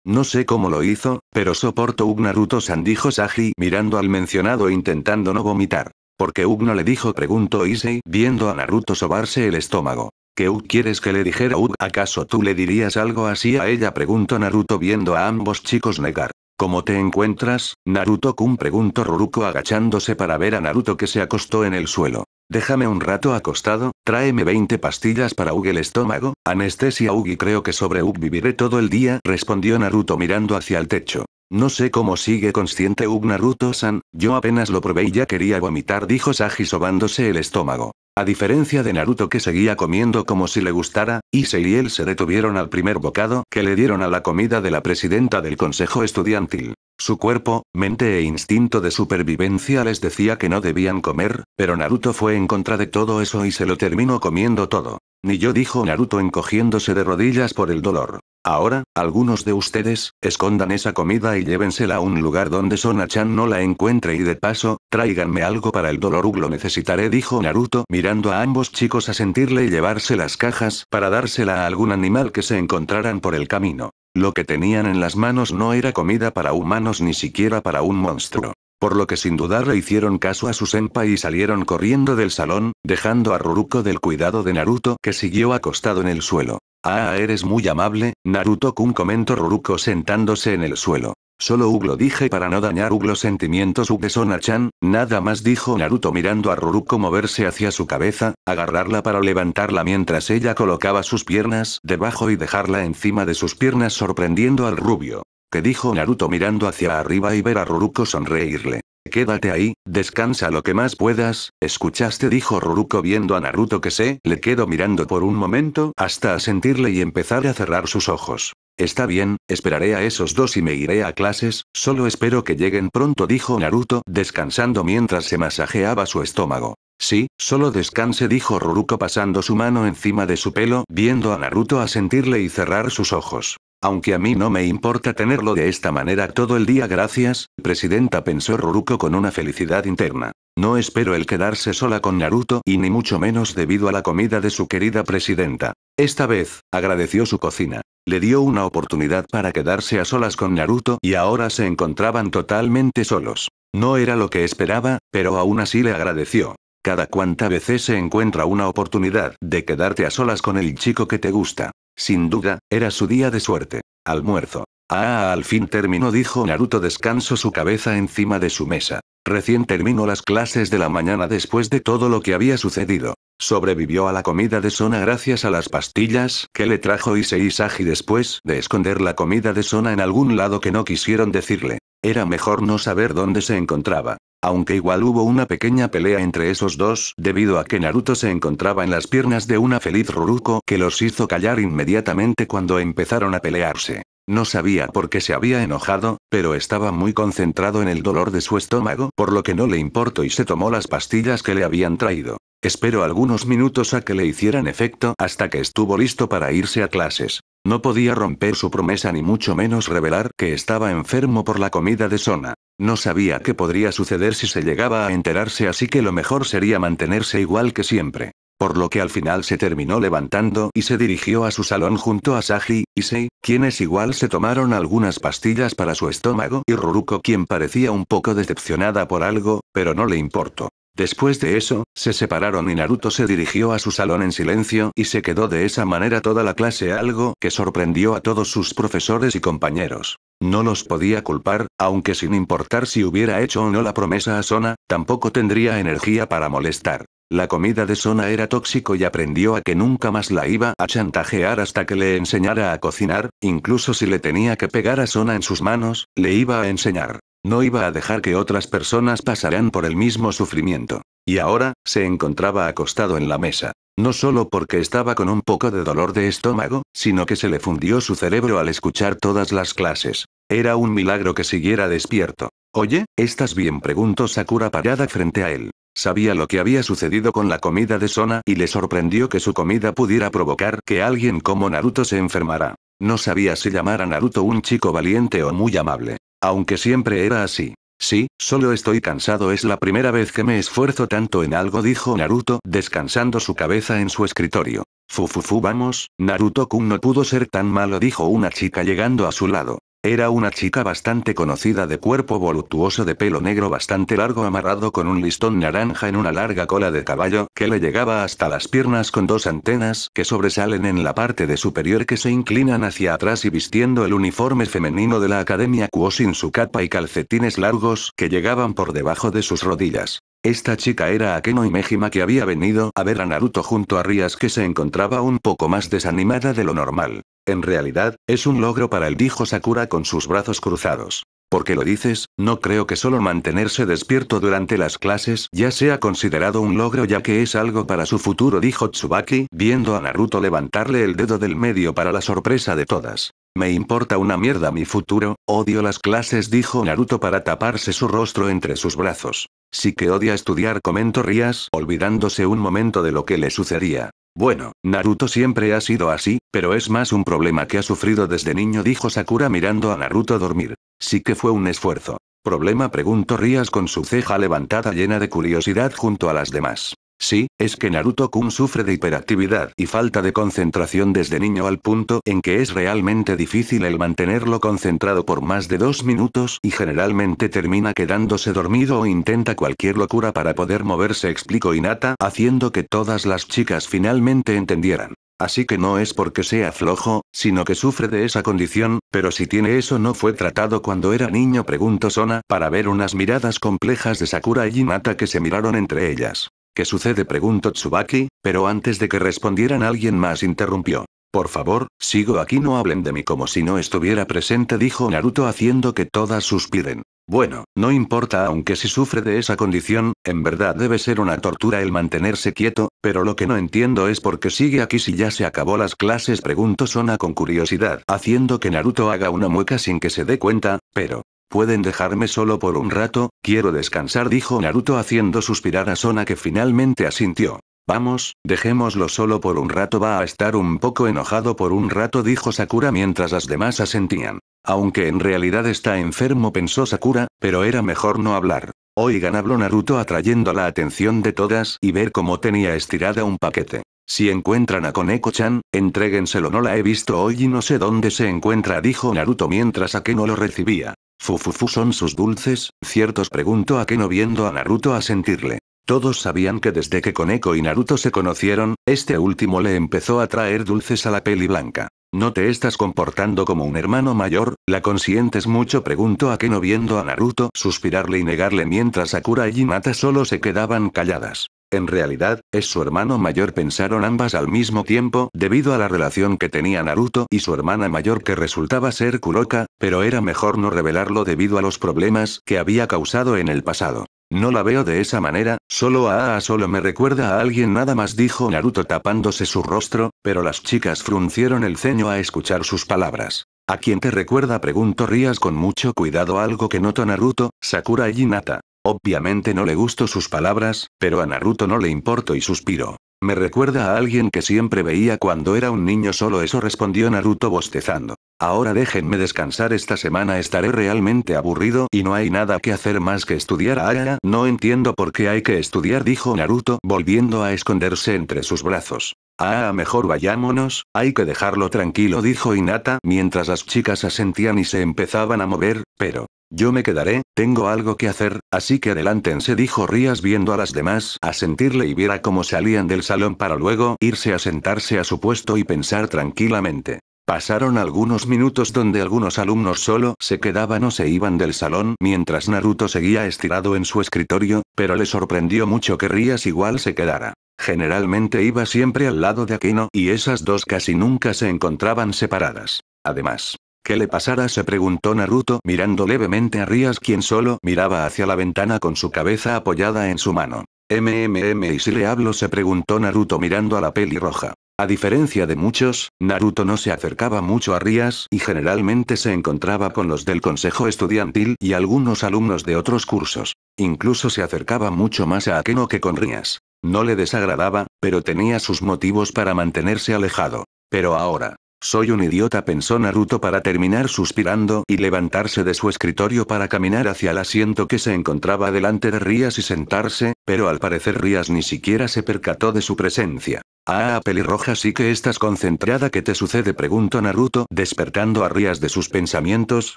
No sé cómo lo hizo, pero soporto Ug Naruto-san dijo Saji mirando al mencionado e intentando no vomitar. Porque Ug no le dijo preguntó Issei viendo a Naruto sobarse el estómago. ¿Qué Ugg quieres que le dijera Ugg? ¿Acaso tú le dirías algo así a ella? Preguntó Naruto viendo a ambos chicos negar. ¿Cómo te encuentras, Naruto-kun? Preguntó Ruruko agachándose para ver a Naruto que se acostó en el suelo. Déjame un rato acostado, tráeme 20 pastillas para Ug el estómago, anestesia Ug y creo que sobre Ug viviré todo el día, respondió Naruto mirando hacia el techo. No sé cómo sigue consciente Ug Naruto-san, yo apenas lo probé y ya quería vomitar dijo saji sobándose el estómago. A diferencia de Naruto que seguía comiendo como si le gustara, Issei y él se detuvieron al primer bocado que le dieron a la comida de la presidenta del consejo estudiantil. Su cuerpo, mente e instinto de supervivencia les decía que no debían comer, pero Naruto fue en contra de todo eso y se lo terminó comiendo todo. Ni yo dijo Naruto encogiéndose de rodillas por el dolor. Ahora, algunos de ustedes, escondan esa comida y llévensela a un lugar donde sona no la encuentre y de paso, Tráiganme algo para el dolor lo necesitaré, dijo Naruto, mirando a ambos chicos a sentirle y llevarse las cajas para dársela a algún animal que se encontraran por el camino. Lo que tenían en las manos no era comida para humanos ni siquiera para un monstruo. Por lo que sin dudar le hicieron caso a su senpa y salieron corriendo del salón, dejando a Ruruko del cuidado de Naruto que siguió acostado en el suelo. Ah, eres muy amable, Naruto-kun comentó Ruruko sentándose en el suelo. Solo Uglo dije para no dañar Uglo sentimientos de chan nada más dijo Naruto mirando a Ruruko moverse hacia su cabeza, agarrarla para levantarla mientras ella colocaba sus piernas debajo y dejarla encima de sus piernas sorprendiendo al rubio. Que dijo Naruto mirando hacia arriba y ver a Ruruko sonreírle. Quédate ahí, descansa lo que más puedas, escuchaste dijo Ruruko viendo a Naruto que se le quedó mirando por un momento hasta sentirle y empezar a cerrar sus ojos. Está bien, esperaré a esos dos y me iré a clases, solo espero que lleguen pronto, dijo Naruto, descansando mientras se masajeaba su estómago. Sí, solo descanse, dijo Ruruko pasando su mano encima de su pelo, viendo a Naruto a sentirle y cerrar sus ojos. Aunque a mí no me importa tenerlo de esta manera todo el día, gracias, presidenta, pensó Ruruko con una felicidad interna. No espero el quedarse sola con Naruto y ni mucho menos debido a la comida de su querida presidenta. Esta vez, agradeció su cocina le dio una oportunidad para quedarse a solas con Naruto y ahora se encontraban totalmente solos. No era lo que esperaba, pero aún así le agradeció. Cada cuanta veces se encuentra una oportunidad de quedarte a solas con el chico que te gusta. Sin duda, era su día de suerte. Almuerzo. Ah, al fin terminó, dijo Naruto descanso su cabeza encima de su mesa. Recién terminó las clases de la mañana después de todo lo que había sucedido. Sobrevivió a la comida de Sona gracias a las pastillas que le trajo Issei después de esconder la comida de Sona en algún lado que no quisieron decirle. Era mejor no saber dónde se encontraba. Aunque igual hubo una pequeña pelea entre esos dos debido a que Naruto se encontraba en las piernas de una feliz Ruruko que los hizo callar inmediatamente cuando empezaron a pelearse. No sabía por qué se había enojado, pero estaba muy concentrado en el dolor de su estómago, por lo que no le importó y se tomó las pastillas que le habían traído. Esperó algunos minutos a que le hicieran efecto hasta que estuvo listo para irse a clases. No podía romper su promesa ni mucho menos revelar que estaba enfermo por la comida de Sona. No sabía qué podría suceder si se llegaba a enterarse así que lo mejor sería mantenerse igual que siempre. Por lo que al final se terminó levantando y se dirigió a su salón junto a Saji, Sei, quienes igual se tomaron algunas pastillas para su estómago y Ruruko quien parecía un poco decepcionada por algo, pero no le importó. Después de eso, se separaron y Naruto se dirigió a su salón en silencio y se quedó de esa manera toda la clase algo que sorprendió a todos sus profesores y compañeros. No los podía culpar, aunque sin importar si hubiera hecho o no la promesa a Sona, tampoco tendría energía para molestar. La comida de Sona era tóxico y aprendió a que nunca más la iba a chantajear hasta que le enseñara a cocinar, incluso si le tenía que pegar a Sona en sus manos, le iba a enseñar. No iba a dejar que otras personas pasaran por el mismo sufrimiento. Y ahora, se encontraba acostado en la mesa. No solo porque estaba con un poco de dolor de estómago, sino que se le fundió su cerebro al escuchar todas las clases. Era un milagro que siguiera despierto. Oye, ¿estás bien? preguntó Sakura parada frente a él. Sabía lo que había sucedido con la comida de Sona y le sorprendió que su comida pudiera provocar que alguien como Naruto se enfermara. No sabía si llamar a Naruto un chico valiente o muy amable. Aunque siempre era así. Sí, solo estoy cansado, es la primera vez que me esfuerzo tanto en algo, dijo Naruto, descansando su cabeza en su escritorio. Fufufu, vamos, Naruto-kun no pudo ser tan malo, dijo una chica llegando a su lado. Era una chica bastante conocida de cuerpo voluptuoso de pelo negro bastante largo amarrado con un listón naranja en una larga cola de caballo que le llegaba hasta las piernas con dos antenas que sobresalen en la parte de superior que se inclinan hacia atrás y vistiendo el uniforme femenino de la Academia Kuo sin su capa y calcetines largos que llegaban por debajo de sus rodillas. Esta chica era Akeno y Mejima que había venido a ver a Naruto junto a Rías que se encontraba un poco más desanimada de lo normal. En realidad, es un logro para él, dijo Sakura con sus brazos cruzados. Porque lo dices? No creo que solo mantenerse despierto durante las clases ya sea considerado un logro ya que es algo para su futuro, dijo Tsubaki, viendo a Naruto levantarle el dedo del medio para la sorpresa de todas. Me importa una mierda mi futuro, odio las clases, dijo Naruto para taparse su rostro entre sus brazos. Sí que odia estudiar, comentó Rías, olvidándose un momento de lo que le sucedía. Bueno, Naruto siempre ha sido así, pero es más un problema que ha sufrido desde niño, dijo Sakura mirando a Naruto dormir. Sí que fue un esfuerzo. ¿Problema? preguntó Rías con su ceja levantada llena de curiosidad junto a las demás. Sí, es que Naruto-kun sufre de hiperactividad y falta de concentración desde niño al punto en que es realmente difícil el mantenerlo concentrado por más de dos minutos y generalmente termina quedándose dormido o intenta cualquier locura para poder moverse explicó Inata haciendo que todas las chicas finalmente entendieran. Así que no es porque sea flojo, sino que sufre de esa condición, pero si tiene eso no fue tratado cuando era niño preguntó Sona para ver unas miradas complejas de Sakura y Hinata que se miraron entre ellas. ¿Qué sucede? preguntó Tsubaki, pero antes de que respondieran alguien más interrumpió. Por favor, sigo aquí no hablen de mí como si no estuviera presente dijo Naruto haciendo que todas suspiren. Bueno, no importa aunque si sufre de esa condición, en verdad debe ser una tortura el mantenerse quieto, pero lo que no entiendo es por qué sigue aquí si ya se acabó las clases preguntó Sona con curiosidad, haciendo que Naruto haga una mueca sin que se dé cuenta, pero, Pueden dejarme solo por un rato, quiero descansar, dijo Naruto haciendo suspirar a Sona que finalmente asintió. Vamos, dejémoslo solo por un rato va a estar un poco enojado por un rato dijo Sakura mientras las demás asentían. Aunque en realidad está enfermo pensó Sakura, pero era mejor no hablar. Oigan habló Naruto atrayendo la atención de todas y ver cómo tenía estirada un paquete. Si encuentran a Koneko-chan, entréguenselo no la he visto hoy y no sé dónde se encuentra dijo Naruto mientras a que no lo recibía. Fufufu son sus dulces, ciertos preguntó a no viendo a Naruto a sentirle. Todos sabían que desde que Koneko y Naruto se conocieron, este último le empezó a traer dulces a la peli blanca. ¿No te estás comportando como un hermano mayor? ¿La consientes mucho? preguntó a no viendo a Naruto suspirarle y negarle mientras Sakura y Hinata solo se quedaban calladas. En realidad, es su hermano mayor pensaron ambas al mismo tiempo debido a la relación que tenía Naruto y su hermana mayor que resultaba ser Kuroka, pero era mejor no revelarlo debido a los problemas que había causado en el pasado. No la veo de esa manera, solo a solo me recuerda a alguien nada más dijo Naruto tapándose su rostro, pero las chicas fruncieron el ceño a escuchar sus palabras. ¿A quién te recuerda? preguntó Rías con mucho cuidado algo que notó Naruto, Sakura y Hinata. Obviamente no le gustó sus palabras, pero a Naruto no le importo y suspiró. Me recuerda a alguien que siempre veía cuando era un niño solo eso respondió Naruto bostezando. Ahora déjenme descansar esta semana estaré realmente aburrido y no hay nada que hacer más que estudiar ah, a No entiendo por qué hay que estudiar dijo Naruto volviendo a esconderse entre sus brazos. Ah, mejor vayámonos, hay que dejarlo tranquilo, dijo Inata mientras las chicas asentían y se empezaban a mover, pero... Yo me quedaré, tengo algo que hacer, así que adelántense, dijo Rías viendo a las demás asentirle y viera cómo salían del salón para luego irse a sentarse a su puesto y pensar tranquilamente. Pasaron algunos minutos donde algunos alumnos solo se quedaban o se iban del salón mientras Naruto seguía estirado en su escritorio, pero le sorprendió mucho que Rías igual se quedara. Generalmente iba siempre al lado de Aquino y esas dos casi nunca se encontraban separadas. Además, ¿qué le pasara? se preguntó Naruto mirando levemente a Rías quien solo miraba hacia la ventana con su cabeza apoyada en su mano. MMM y si le hablo se preguntó Naruto mirando a la roja. A diferencia de muchos, Naruto no se acercaba mucho a Rías y generalmente se encontraba con los del consejo estudiantil y algunos alumnos de otros cursos. Incluso se acercaba mucho más a Akeno que con Rías. No le desagradaba, pero tenía sus motivos para mantenerse alejado. Pero ahora, soy un idiota, pensó Naruto para terminar suspirando y levantarse de su escritorio para caminar hacia el asiento que se encontraba delante de Rías y sentarse, pero al parecer Rías ni siquiera se percató de su presencia. Ah, pelirroja, sí que estás concentrada, ¿qué te sucede? preguntó Naruto, despertando a Rías de sus pensamientos,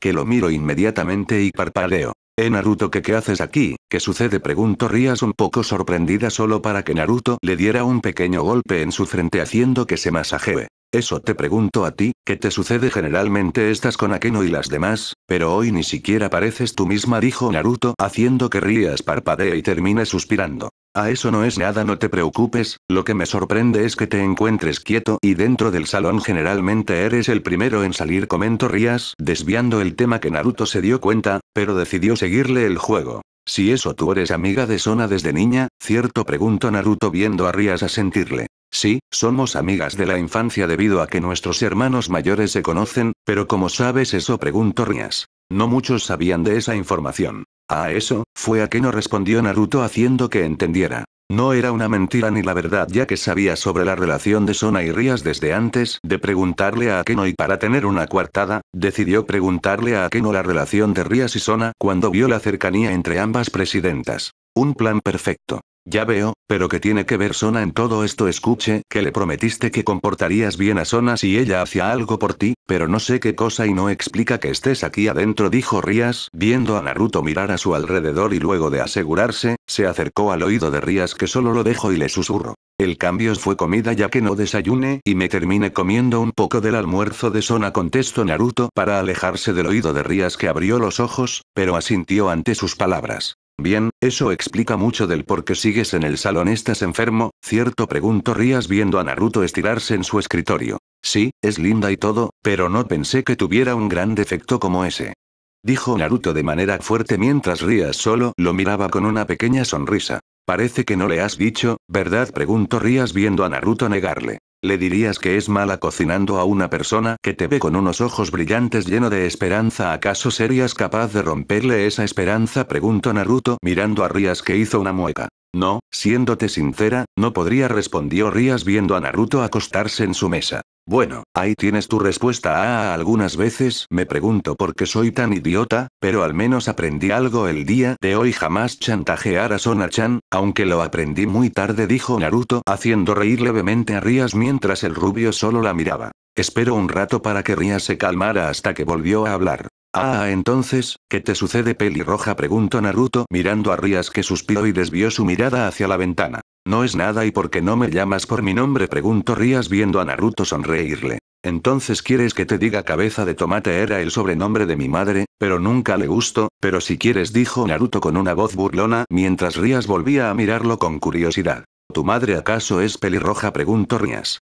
que lo miro inmediatamente y parpadeo. Eh Naruto, ¿qué, qué haces aquí? ¿Qué sucede? preguntó Rías un poco sorprendida solo para que Naruto le diera un pequeño golpe en su frente haciendo que se masajee. Eso te pregunto a ti, ¿qué te sucede? Generalmente estás con Akeno y las demás, pero hoy ni siquiera pareces tú misma, dijo Naruto, haciendo que Rías parpadee y termine suspirando. A eso no es nada, no te preocupes, lo que me sorprende es que te encuentres quieto y dentro del salón generalmente eres el primero en salir, comentó Rías, desviando el tema que Naruto se dio cuenta, pero decidió seguirle el juego. Si eso tú eres amiga de Sona desde niña, cierto preguntó Naruto viendo a Rías sentirle. Sí, somos amigas de la infancia debido a que nuestros hermanos mayores se conocen, pero ¿cómo sabes eso? preguntó Rías. No muchos sabían de esa información. A ah, eso, fue a que no respondió Naruto haciendo que entendiera. No era una mentira ni la verdad ya que sabía sobre la relación de Sona y Rías desde antes de preguntarle a Akeno y para tener una coartada, decidió preguntarle a Akeno la relación de Rías y Sona cuando vio la cercanía entre ambas presidentas. Un plan perfecto. Ya veo, pero que tiene que ver Sona en todo esto? Escuche, que le prometiste que comportarías bien a Sona si ella hacía algo por ti, pero no sé qué cosa y no explica que estés aquí adentro, dijo Rías, viendo a Naruto mirar a su alrededor y luego de asegurarse, se acercó al oído de Rías que solo lo dejó y le susurro. El cambio fue comida ya que no desayune y me termine comiendo un poco del almuerzo de Sona contestó Naruto para alejarse del oído de Rías que abrió los ojos, pero asintió ante sus palabras. Bien, eso explica mucho del por qué sigues en el salón estás enfermo, cierto preguntó Rías viendo a Naruto estirarse en su escritorio. Sí, es linda y todo, pero no pensé que tuviera un gran defecto como ese. Dijo Naruto de manera fuerte mientras Rías solo lo miraba con una pequeña sonrisa. Parece que no le has dicho, ¿verdad? preguntó Rías viendo a Naruto negarle. ¿Le dirías que es mala cocinando a una persona que te ve con unos ojos brillantes lleno de esperanza? ¿Acaso serías capaz de romperle esa esperanza? preguntó Naruto mirando a Rías que hizo una mueca. No, siéndote sincera, no podría respondió Rías viendo a Naruto acostarse en su mesa. Bueno, ahí tienes tu respuesta. Ah, ah, algunas veces me pregunto por qué soy tan idiota, pero al menos aprendí algo el día de hoy. Jamás chantajear a Sona-chan, aunque lo aprendí muy tarde, dijo Naruto, haciendo reír levemente a Rías mientras el rubio solo la miraba. Espero un rato para que Rías se calmara hasta que volvió a hablar. Ah, ah, ah entonces, ¿qué te sucede pelirroja? preguntó Naruto mirando a Rías que suspiró y desvió su mirada hacia la ventana. No es nada y por qué no me llamas por mi nombre, preguntó Rías viendo a Naruto sonreírle. Entonces quieres que te diga cabeza de tomate era el sobrenombre de mi madre, pero nunca le gustó, pero si quieres dijo Naruto con una voz burlona mientras Rías volvía a mirarlo con curiosidad. ¿Tu madre acaso es pelirroja? preguntó Rías.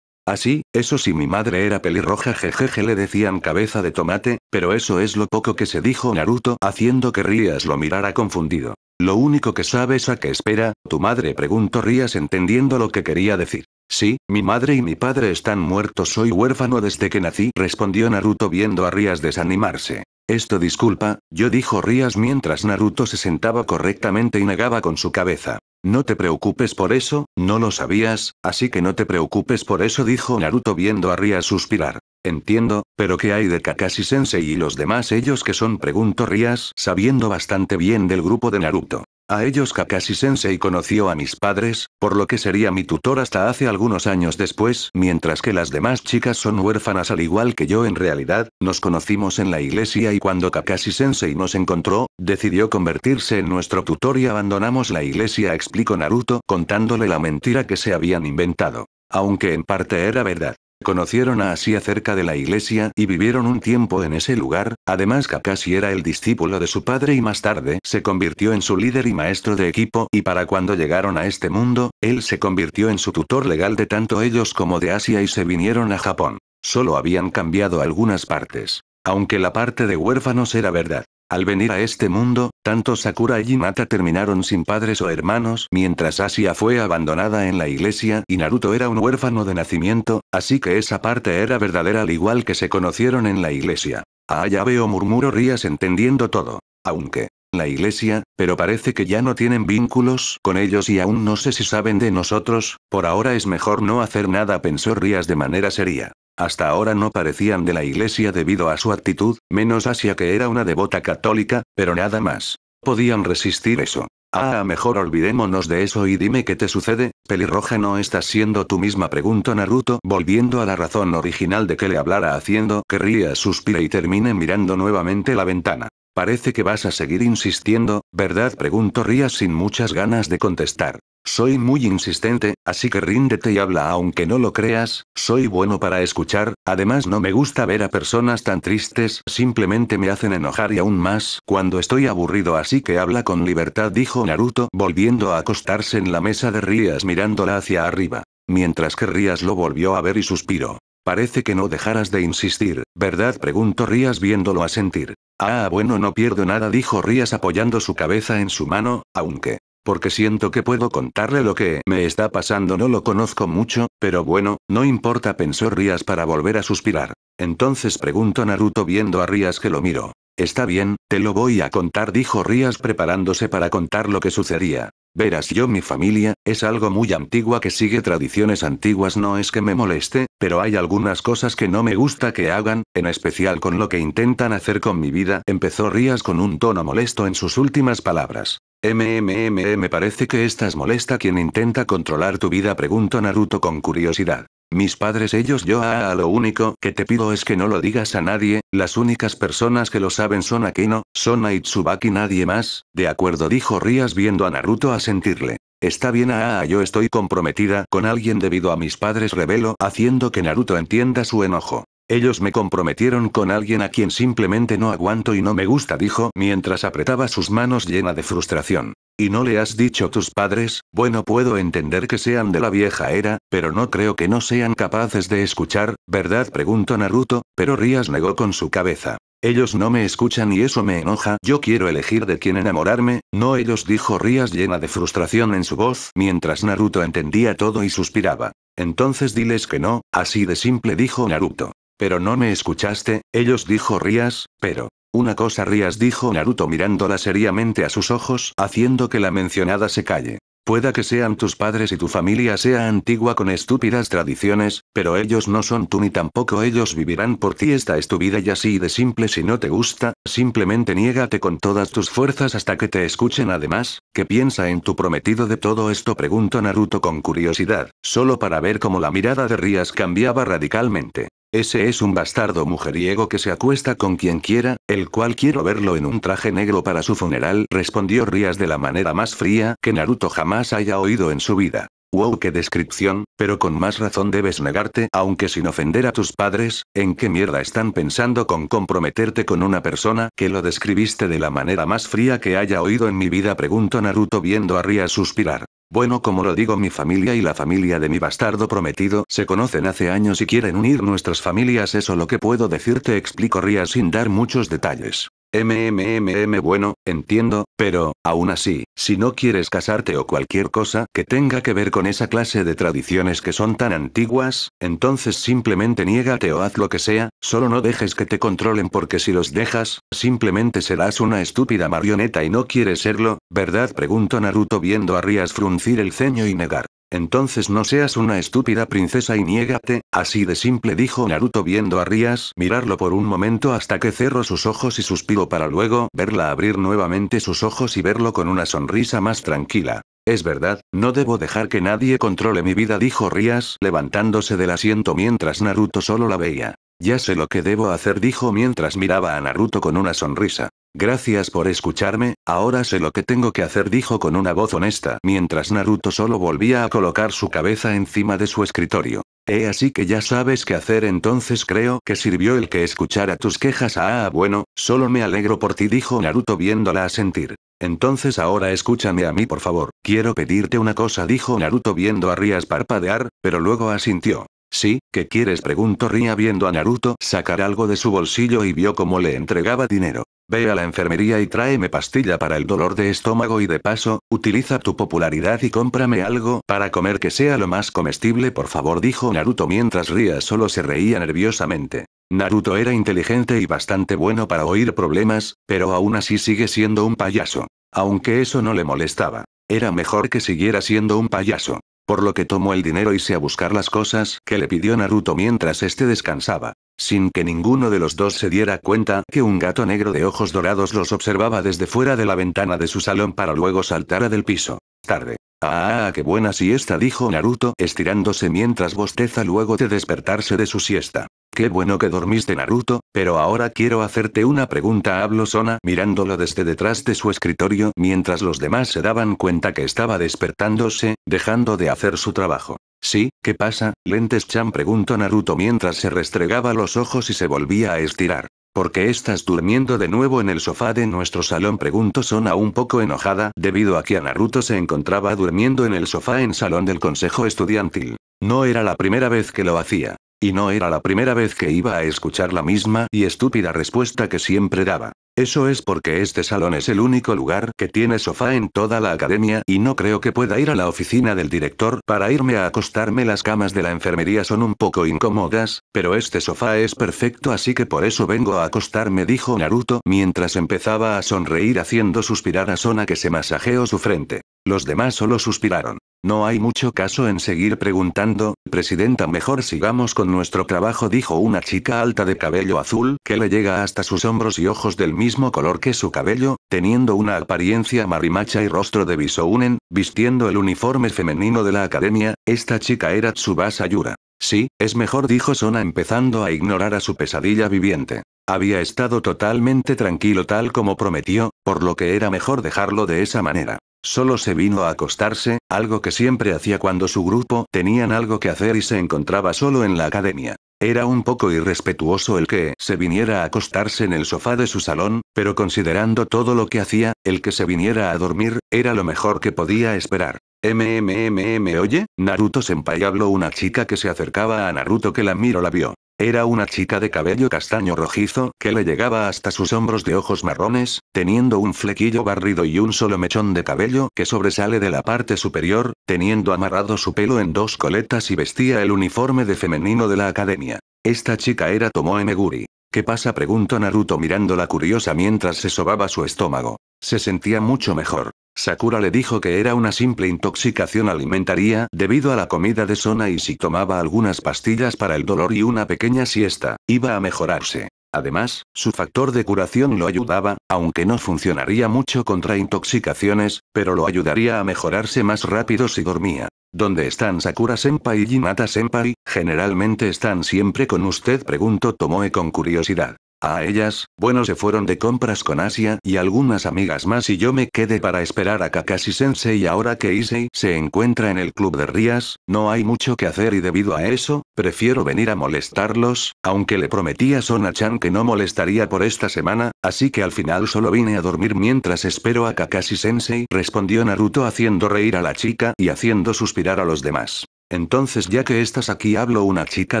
Así, ah, eso sí mi madre era pelirroja jejeje le decían cabeza de tomate, pero eso es lo poco que se dijo Naruto haciendo que Rías lo mirara confundido. Lo único que sabes a qué espera, tu madre preguntó Rías entendiendo lo que quería decir. Sí, mi madre y mi padre están muertos soy huérfano desde que nací respondió Naruto viendo a Rías desanimarse. Esto disculpa, yo dijo Rías mientras Naruto se sentaba correctamente y negaba con su cabeza. No te preocupes por eso, no lo sabías, así que no te preocupes por eso dijo Naruto viendo a Rías suspirar. Entiendo, pero ¿qué hay de Kakashi Sensei y los demás ellos que son? preguntó Rías sabiendo bastante bien del grupo de Naruto. A ellos Kakashi Sensei conoció a mis padres, por lo que sería mi tutor hasta hace algunos años después, mientras que las demás chicas son huérfanas al igual que yo en realidad, nos conocimos en la iglesia y cuando Kakashi Sensei nos encontró, decidió convertirse en nuestro tutor y abandonamos la iglesia explicó Naruto contándole la mentira que se habían inventado. Aunque en parte era verdad. Conocieron a Asia cerca de la iglesia y vivieron un tiempo en ese lugar, además Kakashi era el discípulo de su padre y más tarde se convirtió en su líder y maestro de equipo y para cuando llegaron a este mundo, él se convirtió en su tutor legal de tanto ellos como de Asia y se vinieron a Japón. Solo habían cambiado algunas partes. Aunque la parte de huérfanos era verdad. Al venir a este mundo, tanto Sakura y Hinata terminaron sin padres o hermanos mientras Asia fue abandonada en la iglesia y Naruto era un huérfano de nacimiento, así que esa parte era verdadera al igual que se conocieron en la iglesia. Ah, a Ayabe veo Murmuro Rías entendiendo todo. Aunque, la iglesia, pero parece que ya no tienen vínculos con ellos y aún no sé si saben de nosotros, por ahora es mejor no hacer nada, pensó Rías de manera seria. Hasta ahora no parecían de la iglesia debido a su actitud, menos hacia que era una devota católica, pero nada más. Podían resistir eso. Ah, mejor olvidémonos de eso y dime qué te sucede, pelirroja no estás siendo tú misma, preguntó Naruto, volviendo a la razón original de que le hablara haciendo que Rías suspire y termine mirando nuevamente la ventana. Parece que vas a seguir insistiendo, ¿verdad? Preguntó Rías sin muchas ganas de contestar. Soy muy insistente, así que ríndete y habla aunque no lo creas, soy bueno para escuchar, además no me gusta ver a personas tan tristes, simplemente me hacen enojar y aún más cuando estoy aburrido así que habla con libertad dijo Naruto volviendo a acostarse en la mesa de Rías mirándola hacia arriba. Mientras que Rías lo volvió a ver y suspiró. Parece que no dejarás de insistir, ¿verdad? preguntó Rías viéndolo a sentir. Ah, bueno, no pierdo nada, dijo Rías apoyando su cabeza en su mano, aunque porque siento que puedo contarle lo que me está pasando. No lo conozco mucho, pero bueno, no importa, pensó Rías para volver a suspirar. Entonces preguntó Naruto viendo a Rías que lo miro. Está bien, te lo voy a contar, dijo Rías preparándose para contar lo que sucedía. Verás yo mi familia, es algo muy antigua que sigue tradiciones antiguas no es que me moleste, pero hay algunas cosas que no me gusta que hagan, en especial con lo que intentan hacer con mi vida, empezó Rías con un tono molesto en sus últimas palabras. MMM me parece que estás molesta quien intenta controlar tu vida preguntó Naruto con curiosidad. Mis padres ellos yo a, ah, ah, lo único que te pido es que no lo digas a nadie, las únicas personas que lo saben son Akeno, son Aitsubaki nadie más, de acuerdo dijo Rías viendo a Naruto a sentirle. Está bien a, ah, yo estoy comprometida con alguien debido a mis padres revelo haciendo que Naruto entienda su enojo. Ellos me comprometieron con alguien a quien simplemente no aguanto y no me gusta, dijo, mientras apretaba sus manos llena de frustración. ¿Y no le has dicho tus padres? Bueno, puedo entender que sean de la vieja era, pero no creo que no sean capaces de escuchar, ¿verdad? preguntó Naruto, pero Rías negó con su cabeza. Ellos no me escuchan y eso me enoja, yo quiero elegir de quién enamorarme, no ellos dijo Rías llena de frustración en su voz, mientras Naruto entendía todo y suspiraba. Entonces diles que no, así de simple dijo Naruto. Pero no me escuchaste, ellos dijo Rías, pero... Una cosa Rías dijo Naruto mirándola seriamente a sus ojos, haciendo que la mencionada se calle. Pueda que sean tus padres y tu familia sea antigua con estúpidas tradiciones, pero ellos no son tú ni tampoco ellos vivirán por ti. Esta es y así de simple si no te gusta, simplemente niégate con todas tus fuerzas hasta que te escuchen. Además, ¿qué piensa en tu prometido de todo esto? Preguntó Naruto con curiosidad, solo para ver cómo la mirada de Rías cambiaba radicalmente. Ese es un bastardo mujeriego que se acuesta con quien quiera, el cual quiero verlo en un traje negro para su funeral, respondió Rías de la manera más fría que Naruto jamás haya oído en su vida. Wow, qué descripción, pero con más razón debes negarte, aunque sin ofender a tus padres, en qué mierda están pensando con comprometerte con una persona que lo describiste de la manera más fría que haya oído en mi vida, preguntó Naruto viendo a Rías suspirar. Bueno, como lo digo, mi familia y la familia de mi bastardo prometido se conocen hace años y quieren unir nuestras familias, eso lo que puedo decirte, explico Ria sin dar muchos detalles. MMMM bueno, entiendo, pero, aún así, si no quieres casarte o cualquier cosa que tenga que ver con esa clase de tradiciones que son tan antiguas, entonces simplemente niégate o haz lo que sea, solo no dejes que te controlen porque si los dejas, simplemente serás una estúpida marioneta y no quieres serlo, ¿verdad? preguntó Naruto viendo a Rías fruncir el ceño y negar. Entonces no seas una estúpida princesa y niégate, así de simple dijo Naruto viendo a Rías mirarlo por un momento hasta que cerró sus ojos y suspiró para luego verla abrir nuevamente sus ojos y verlo con una sonrisa más tranquila. Es verdad, no debo dejar que nadie controle mi vida dijo Rías levantándose del asiento mientras Naruto solo la veía. Ya sé lo que debo hacer dijo mientras miraba a Naruto con una sonrisa. Gracias por escucharme, ahora sé lo que tengo que hacer dijo con una voz honesta mientras Naruto solo volvía a colocar su cabeza encima de su escritorio. Eh así que ya sabes qué hacer entonces creo que sirvió el que escuchara tus quejas ah bueno, solo me alegro por ti dijo Naruto viéndola asentir. Entonces ahora escúchame a mí por favor, quiero pedirte una cosa dijo Naruto viendo a Rías parpadear, pero luego asintió. Sí, ¿qué quieres? preguntó Ría viendo a Naruto sacar algo de su bolsillo y vio cómo le entregaba dinero. Ve a la enfermería y tráeme pastilla para el dolor de estómago y de paso, utiliza tu popularidad y cómprame algo para comer que sea lo más comestible por favor dijo Naruto mientras Ria solo se reía nerviosamente. Naruto era inteligente y bastante bueno para oír problemas, pero aún así sigue siendo un payaso. Aunque eso no le molestaba. Era mejor que siguiera siendo un payaso. Por lo que tomó el dinero y se a buscar las cosas que le pidió Naruto mientras este descansaba. Sin que ninguno de los dos se diera cuenta que un gato negro de ojos dorados los observaba desde fuera de la ventana de su salón para luego a del piso. Tarde. Ah, qué buena siesta, dijo Naruto, estirándose mientras bosteza luego de despertarse de su siesta. Qué bueno que dormiste, Naruto, pero ahora quiero hacerte una pregunta, habló Sona, mirándolo desde detrás de su escritorio mientras los demás se daban cuenta que estaba despertándose, dejando de hacer su trabajo. Sí, ¿qué pasa, lentes chan? preguntó Naruto mientras se restregaba los ojos y se volvía a estirar. ¿Por qué estás durmiendo de nuevo en el sofá de nuestro salón? Preguntó Sona un poco enojada, debido a que Naruto se encontraba durmiendo en el sofá en salón del consejo estudiantil. No era la primera vez que lo hacía. Y no era la primera vez que iba a escuchar la misma y estúpida respuesta que siempre daba. Eso es porque este salón es el único lugar que tiene sofá en toda la academia y no creo que pueda ir a la oficina del director para irme a acostarme. Las camas de la enfermería son un poco incómodas, pero este sofá es perfecto así que por eso vengo a acostarme, dijo Naruto mientras empezaba a sonreír haciendo suspirar a Sona que se masajeó su frente. Los demás solo suspiraron. No hay mucho caso en seguir preguntando, Presidenta, mejor sigamos con nuestro trabajo, dijo una chica alta de cabello azul, que le llega hasta sus hombros y ojos del mismo color que su cabello, teniendo una apariencia marimacha y rostro de bisounen, vistiendo el uniforme femenino de la academia, esta chica era Tsubasa Yura. Sí, es mejor, dijo Sona empezando a ignorar a su pesadilla viviente. Había estado totalmente tranquilo tal como prometió, por lo que era mejor dejarlo de esa manera. Solo se vino a acostarse, algo que siempre hacía cuando su grupo tenían algo que hacer y se encontraba solo en la academia. Era un poco irrespetuoso el que se viniera a acostarse en el sofá de su salón, pero considerando todo lo que hacía, el que se viniera a dormir, era lo mejor que podía esperar. MMMM Oye, Naruto Senpai habló una chica que se acercaba a Naruto que la miró la vio. Era una chica de cabello castaño rojizo, que le llegaba hasta sus hombros de ojos marrones, teniendo un flequillo barrido y un solo mechón de cabello que sobresale de la parte superior, teniendo amarrado su pelo en dos coletas y vestía el uniforme de femenino de la academia. Esta chica era Tomoe Meguri. ¿Qué pasa? preguntó Naruto mirándola curiosa mientras se sobaba su estómago. Se sentía mucho mejor. Sakura le dijo que era una simple intoxicación alimentaria debido a la comida de Sona y si tomaba algunas pastillas para el dolor y una pequeña siesta, iba a mejorarse. Además, su factor de curación lo ayudaba, aunque no funcionaría mucho contra intoxicaciones, pero lo ayudaría a mejorarse más rápido si dormía. ¿Dónde están Sakura-senpai y Jinata senpai Generalmente están siempre con usted, preguntó Tomoe con curiosidad a ellas, bueno se fueron de compras con Asia y algunas amigas más y yo me quedé para esperar a Kakashi Sensei ahora que Issei se encuentra en el club de Rías, no hay mucho que hacer y debido a eso, prefiero venir a molestarlos, aunque le prometí a Sona-chan que no molestaría por esta semana, así que al final solo vine a dormir mientras espero a Kakashi Sensei respondió Naruto haciendo reír a la chica y haciendo suspirar a los demás. Entonces ya que estás aquí hablo una chica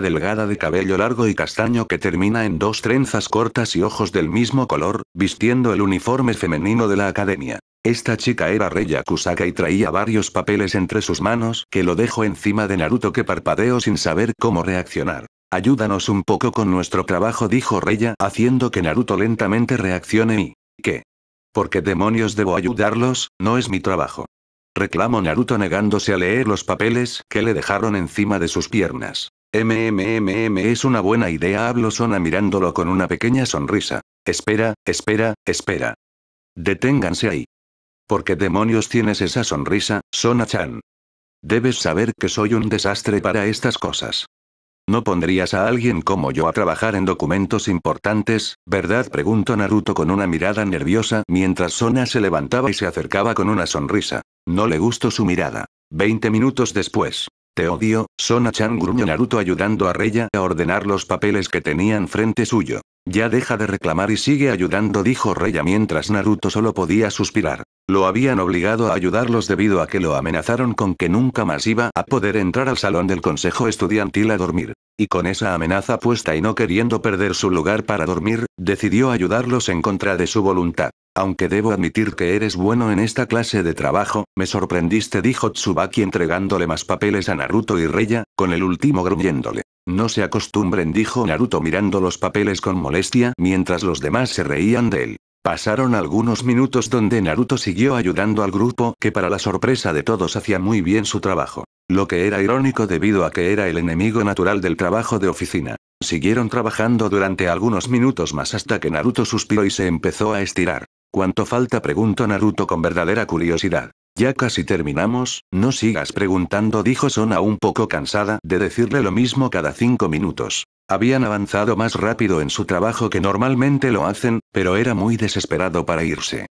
delgada de cabello largo y castaño que termina en dos trenzas cortas y ojos del mismo color, vistiendo el uniforme femenino de la academia. Esta chica era Reya Kusaka y traía varios papeles entre sus manos que lo dejo encima de Naruto que parpadeo sin saber cómo reaccionar. Ayúdanos un poco con nuestro trabajo dijo Reya haciendo que Naruto lentamente reaccione y... ¿Qué? ¿Por qué demonios debo ayudarlos? No es mi trabajo reclamó Naruto negándose a leer los papeles que le dejaron encima de sus piernas. MMMM es una buena idea, habló Sona mirándolo con una pequeña sonrisa. Espera, espera, espera. Deténganse ahí. ¿Por qué demonios tienes esa sonrisa, Sona-chan? Debes saber que soy un desastre para estas cosas. ¿No pondrías a alguien como yo a trabajar en documentos importantes, verdad? preguntó Naruto con una mirada nerviosa mientras Sona se levantaba y se acercaba con una sonrisa. No le gustó su mirada. Veinte minutos después. Te odio, Sona-chan gruñó Naruto ayudando a Reya a ordenar los papeles que tenían frente suyo. Ya deja de reclamar y sigue ayudando dijo Reya mientras Naruto solo podía suspirar. Lo habían obligado a ayudarlos debido a que lo amenazaron con que nunca más iba a poder entrar al salón del consejo estudiantil a dormir. Y con esa amenaza puesta y no queriendo perder su lugar para dormir, decidió ayudarlos en contra de su voluntad. Aunque debo admitir que eres bueno en esta clase de trabajo, me sorprendiste, dijo Tsubaki entregándole más papeles a Naruto y Reya, con el último gruñéndole. No se acostumbren, dijo Naruto mirando los papeles con molestia mientras los demás se reían de él. Pasaron algunos minutos donde Naruto siguió ayudando al grupo que para la sorpresa de todos hacía muy bien su trabajo. Lo que era irónico debido a que era el enemigo natural del trabajo de oficina. Siguieron trabajando durante algunos minutos más hasta que Naruto suspiró y se empezó a estirar. ¿Cuánto falta? preguntó Naruto con verdadera curiosidad. Ya casi terminamos, no sigas preguntando dijo Sona un poco cansada de decirle lo mismo cada cinco minutos. Habían avanzado más rápido en su trabajo que normalmente lo hacen, pero era muy desesperado para irse.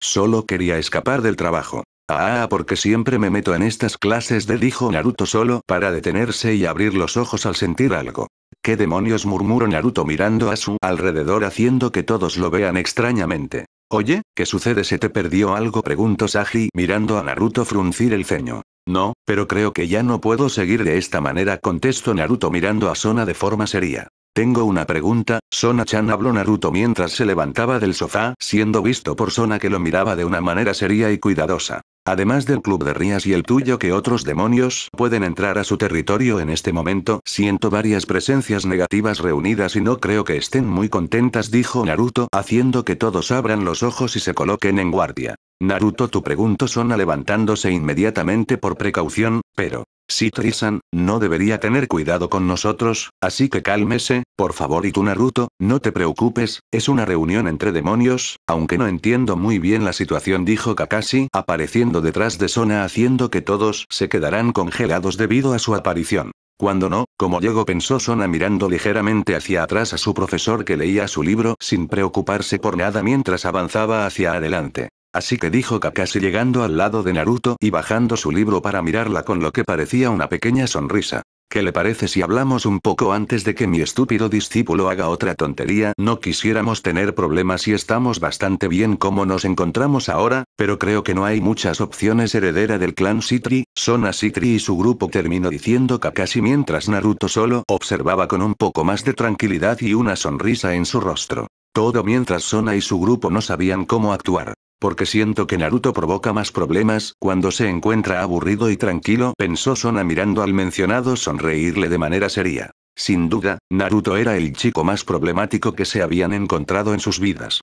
Solo quería escapar del trabajo. Ah, ah, porque siempre me meto en estas clases de dijo Naruto solo para detenerse y abrir los ojos al sentir algo. ¿Qué demonios murmuró Naruto mirando a su alrededor haciendo que todos lo vean extrañamente? Oye, ¿qué sucede? ¿Se te perdió algo? preguntó Saji mirando a Naruto fruncir el ceño. No, pero creo que ya no puedo seguir de esta manera, contestó Naruto mirando a Sona de forma seria. Tengo una pregunta, Sona-chan habló Naruto mientras se levantaba del sofá, siendo visto por Sona que lo miraba de una manera seria y cuidadosa. Además del club de Rías y el tuyo que otros demonios pueden entrar a su territorio en este momento, siento varias presencias negativas reunidas y no creo que estén muy contentas, dijo Naruto, haciendo que todos abran los ojos y se coloquen en guardia. Naruto, tu pregunto Sona levantándose inmediatamente por precaución, pero, si Trisan, no debería tener cuidado con nosotros, así que cálmese, por favor y tú Naruto, no te preocupes, es una reunión entre demonios, aunque no entiendo muy bien la situación dijo Kakashi, apareciendo detrás de Sona haciendo que todos se quedaran congelados debido a su aparición. Cuando no, como llegó pensó Sona mirando ligeramente hacia atrás a su profesor que leía su libro sin preocuparse por nada mientras avanzaba hacia adelante. Así que dijo Kakashi llegando al lado de Naruto y bajando su libro para mirarla con lo que parecía una pequeña sonrisa. ¿Qué le parece si hablamos un poco antes de que mi estúpido discípulo haga otra tontería? No quisiéramos tener problemas y estamos bastante bien como nos encontramos ahora, pero creo que no hay muchas opciones heredera del clan Sitri. Sona Sitri y su grupo terminó diciendo Kakashi mientras Naruto solo observaba con un poco más de tranquilidad y una sonrisa en su rostro. Todo mientras Sona y su grupo no sabían cómo actuar. Porque siento que Naruto provoca más problemas cuando se encuentra aburrido y tranquilo, pensó Sona mirando al mencionado sonreírle de manera seria. Sin duda, Naruto era el chico más problemático que se habían encontrado en sus vidas.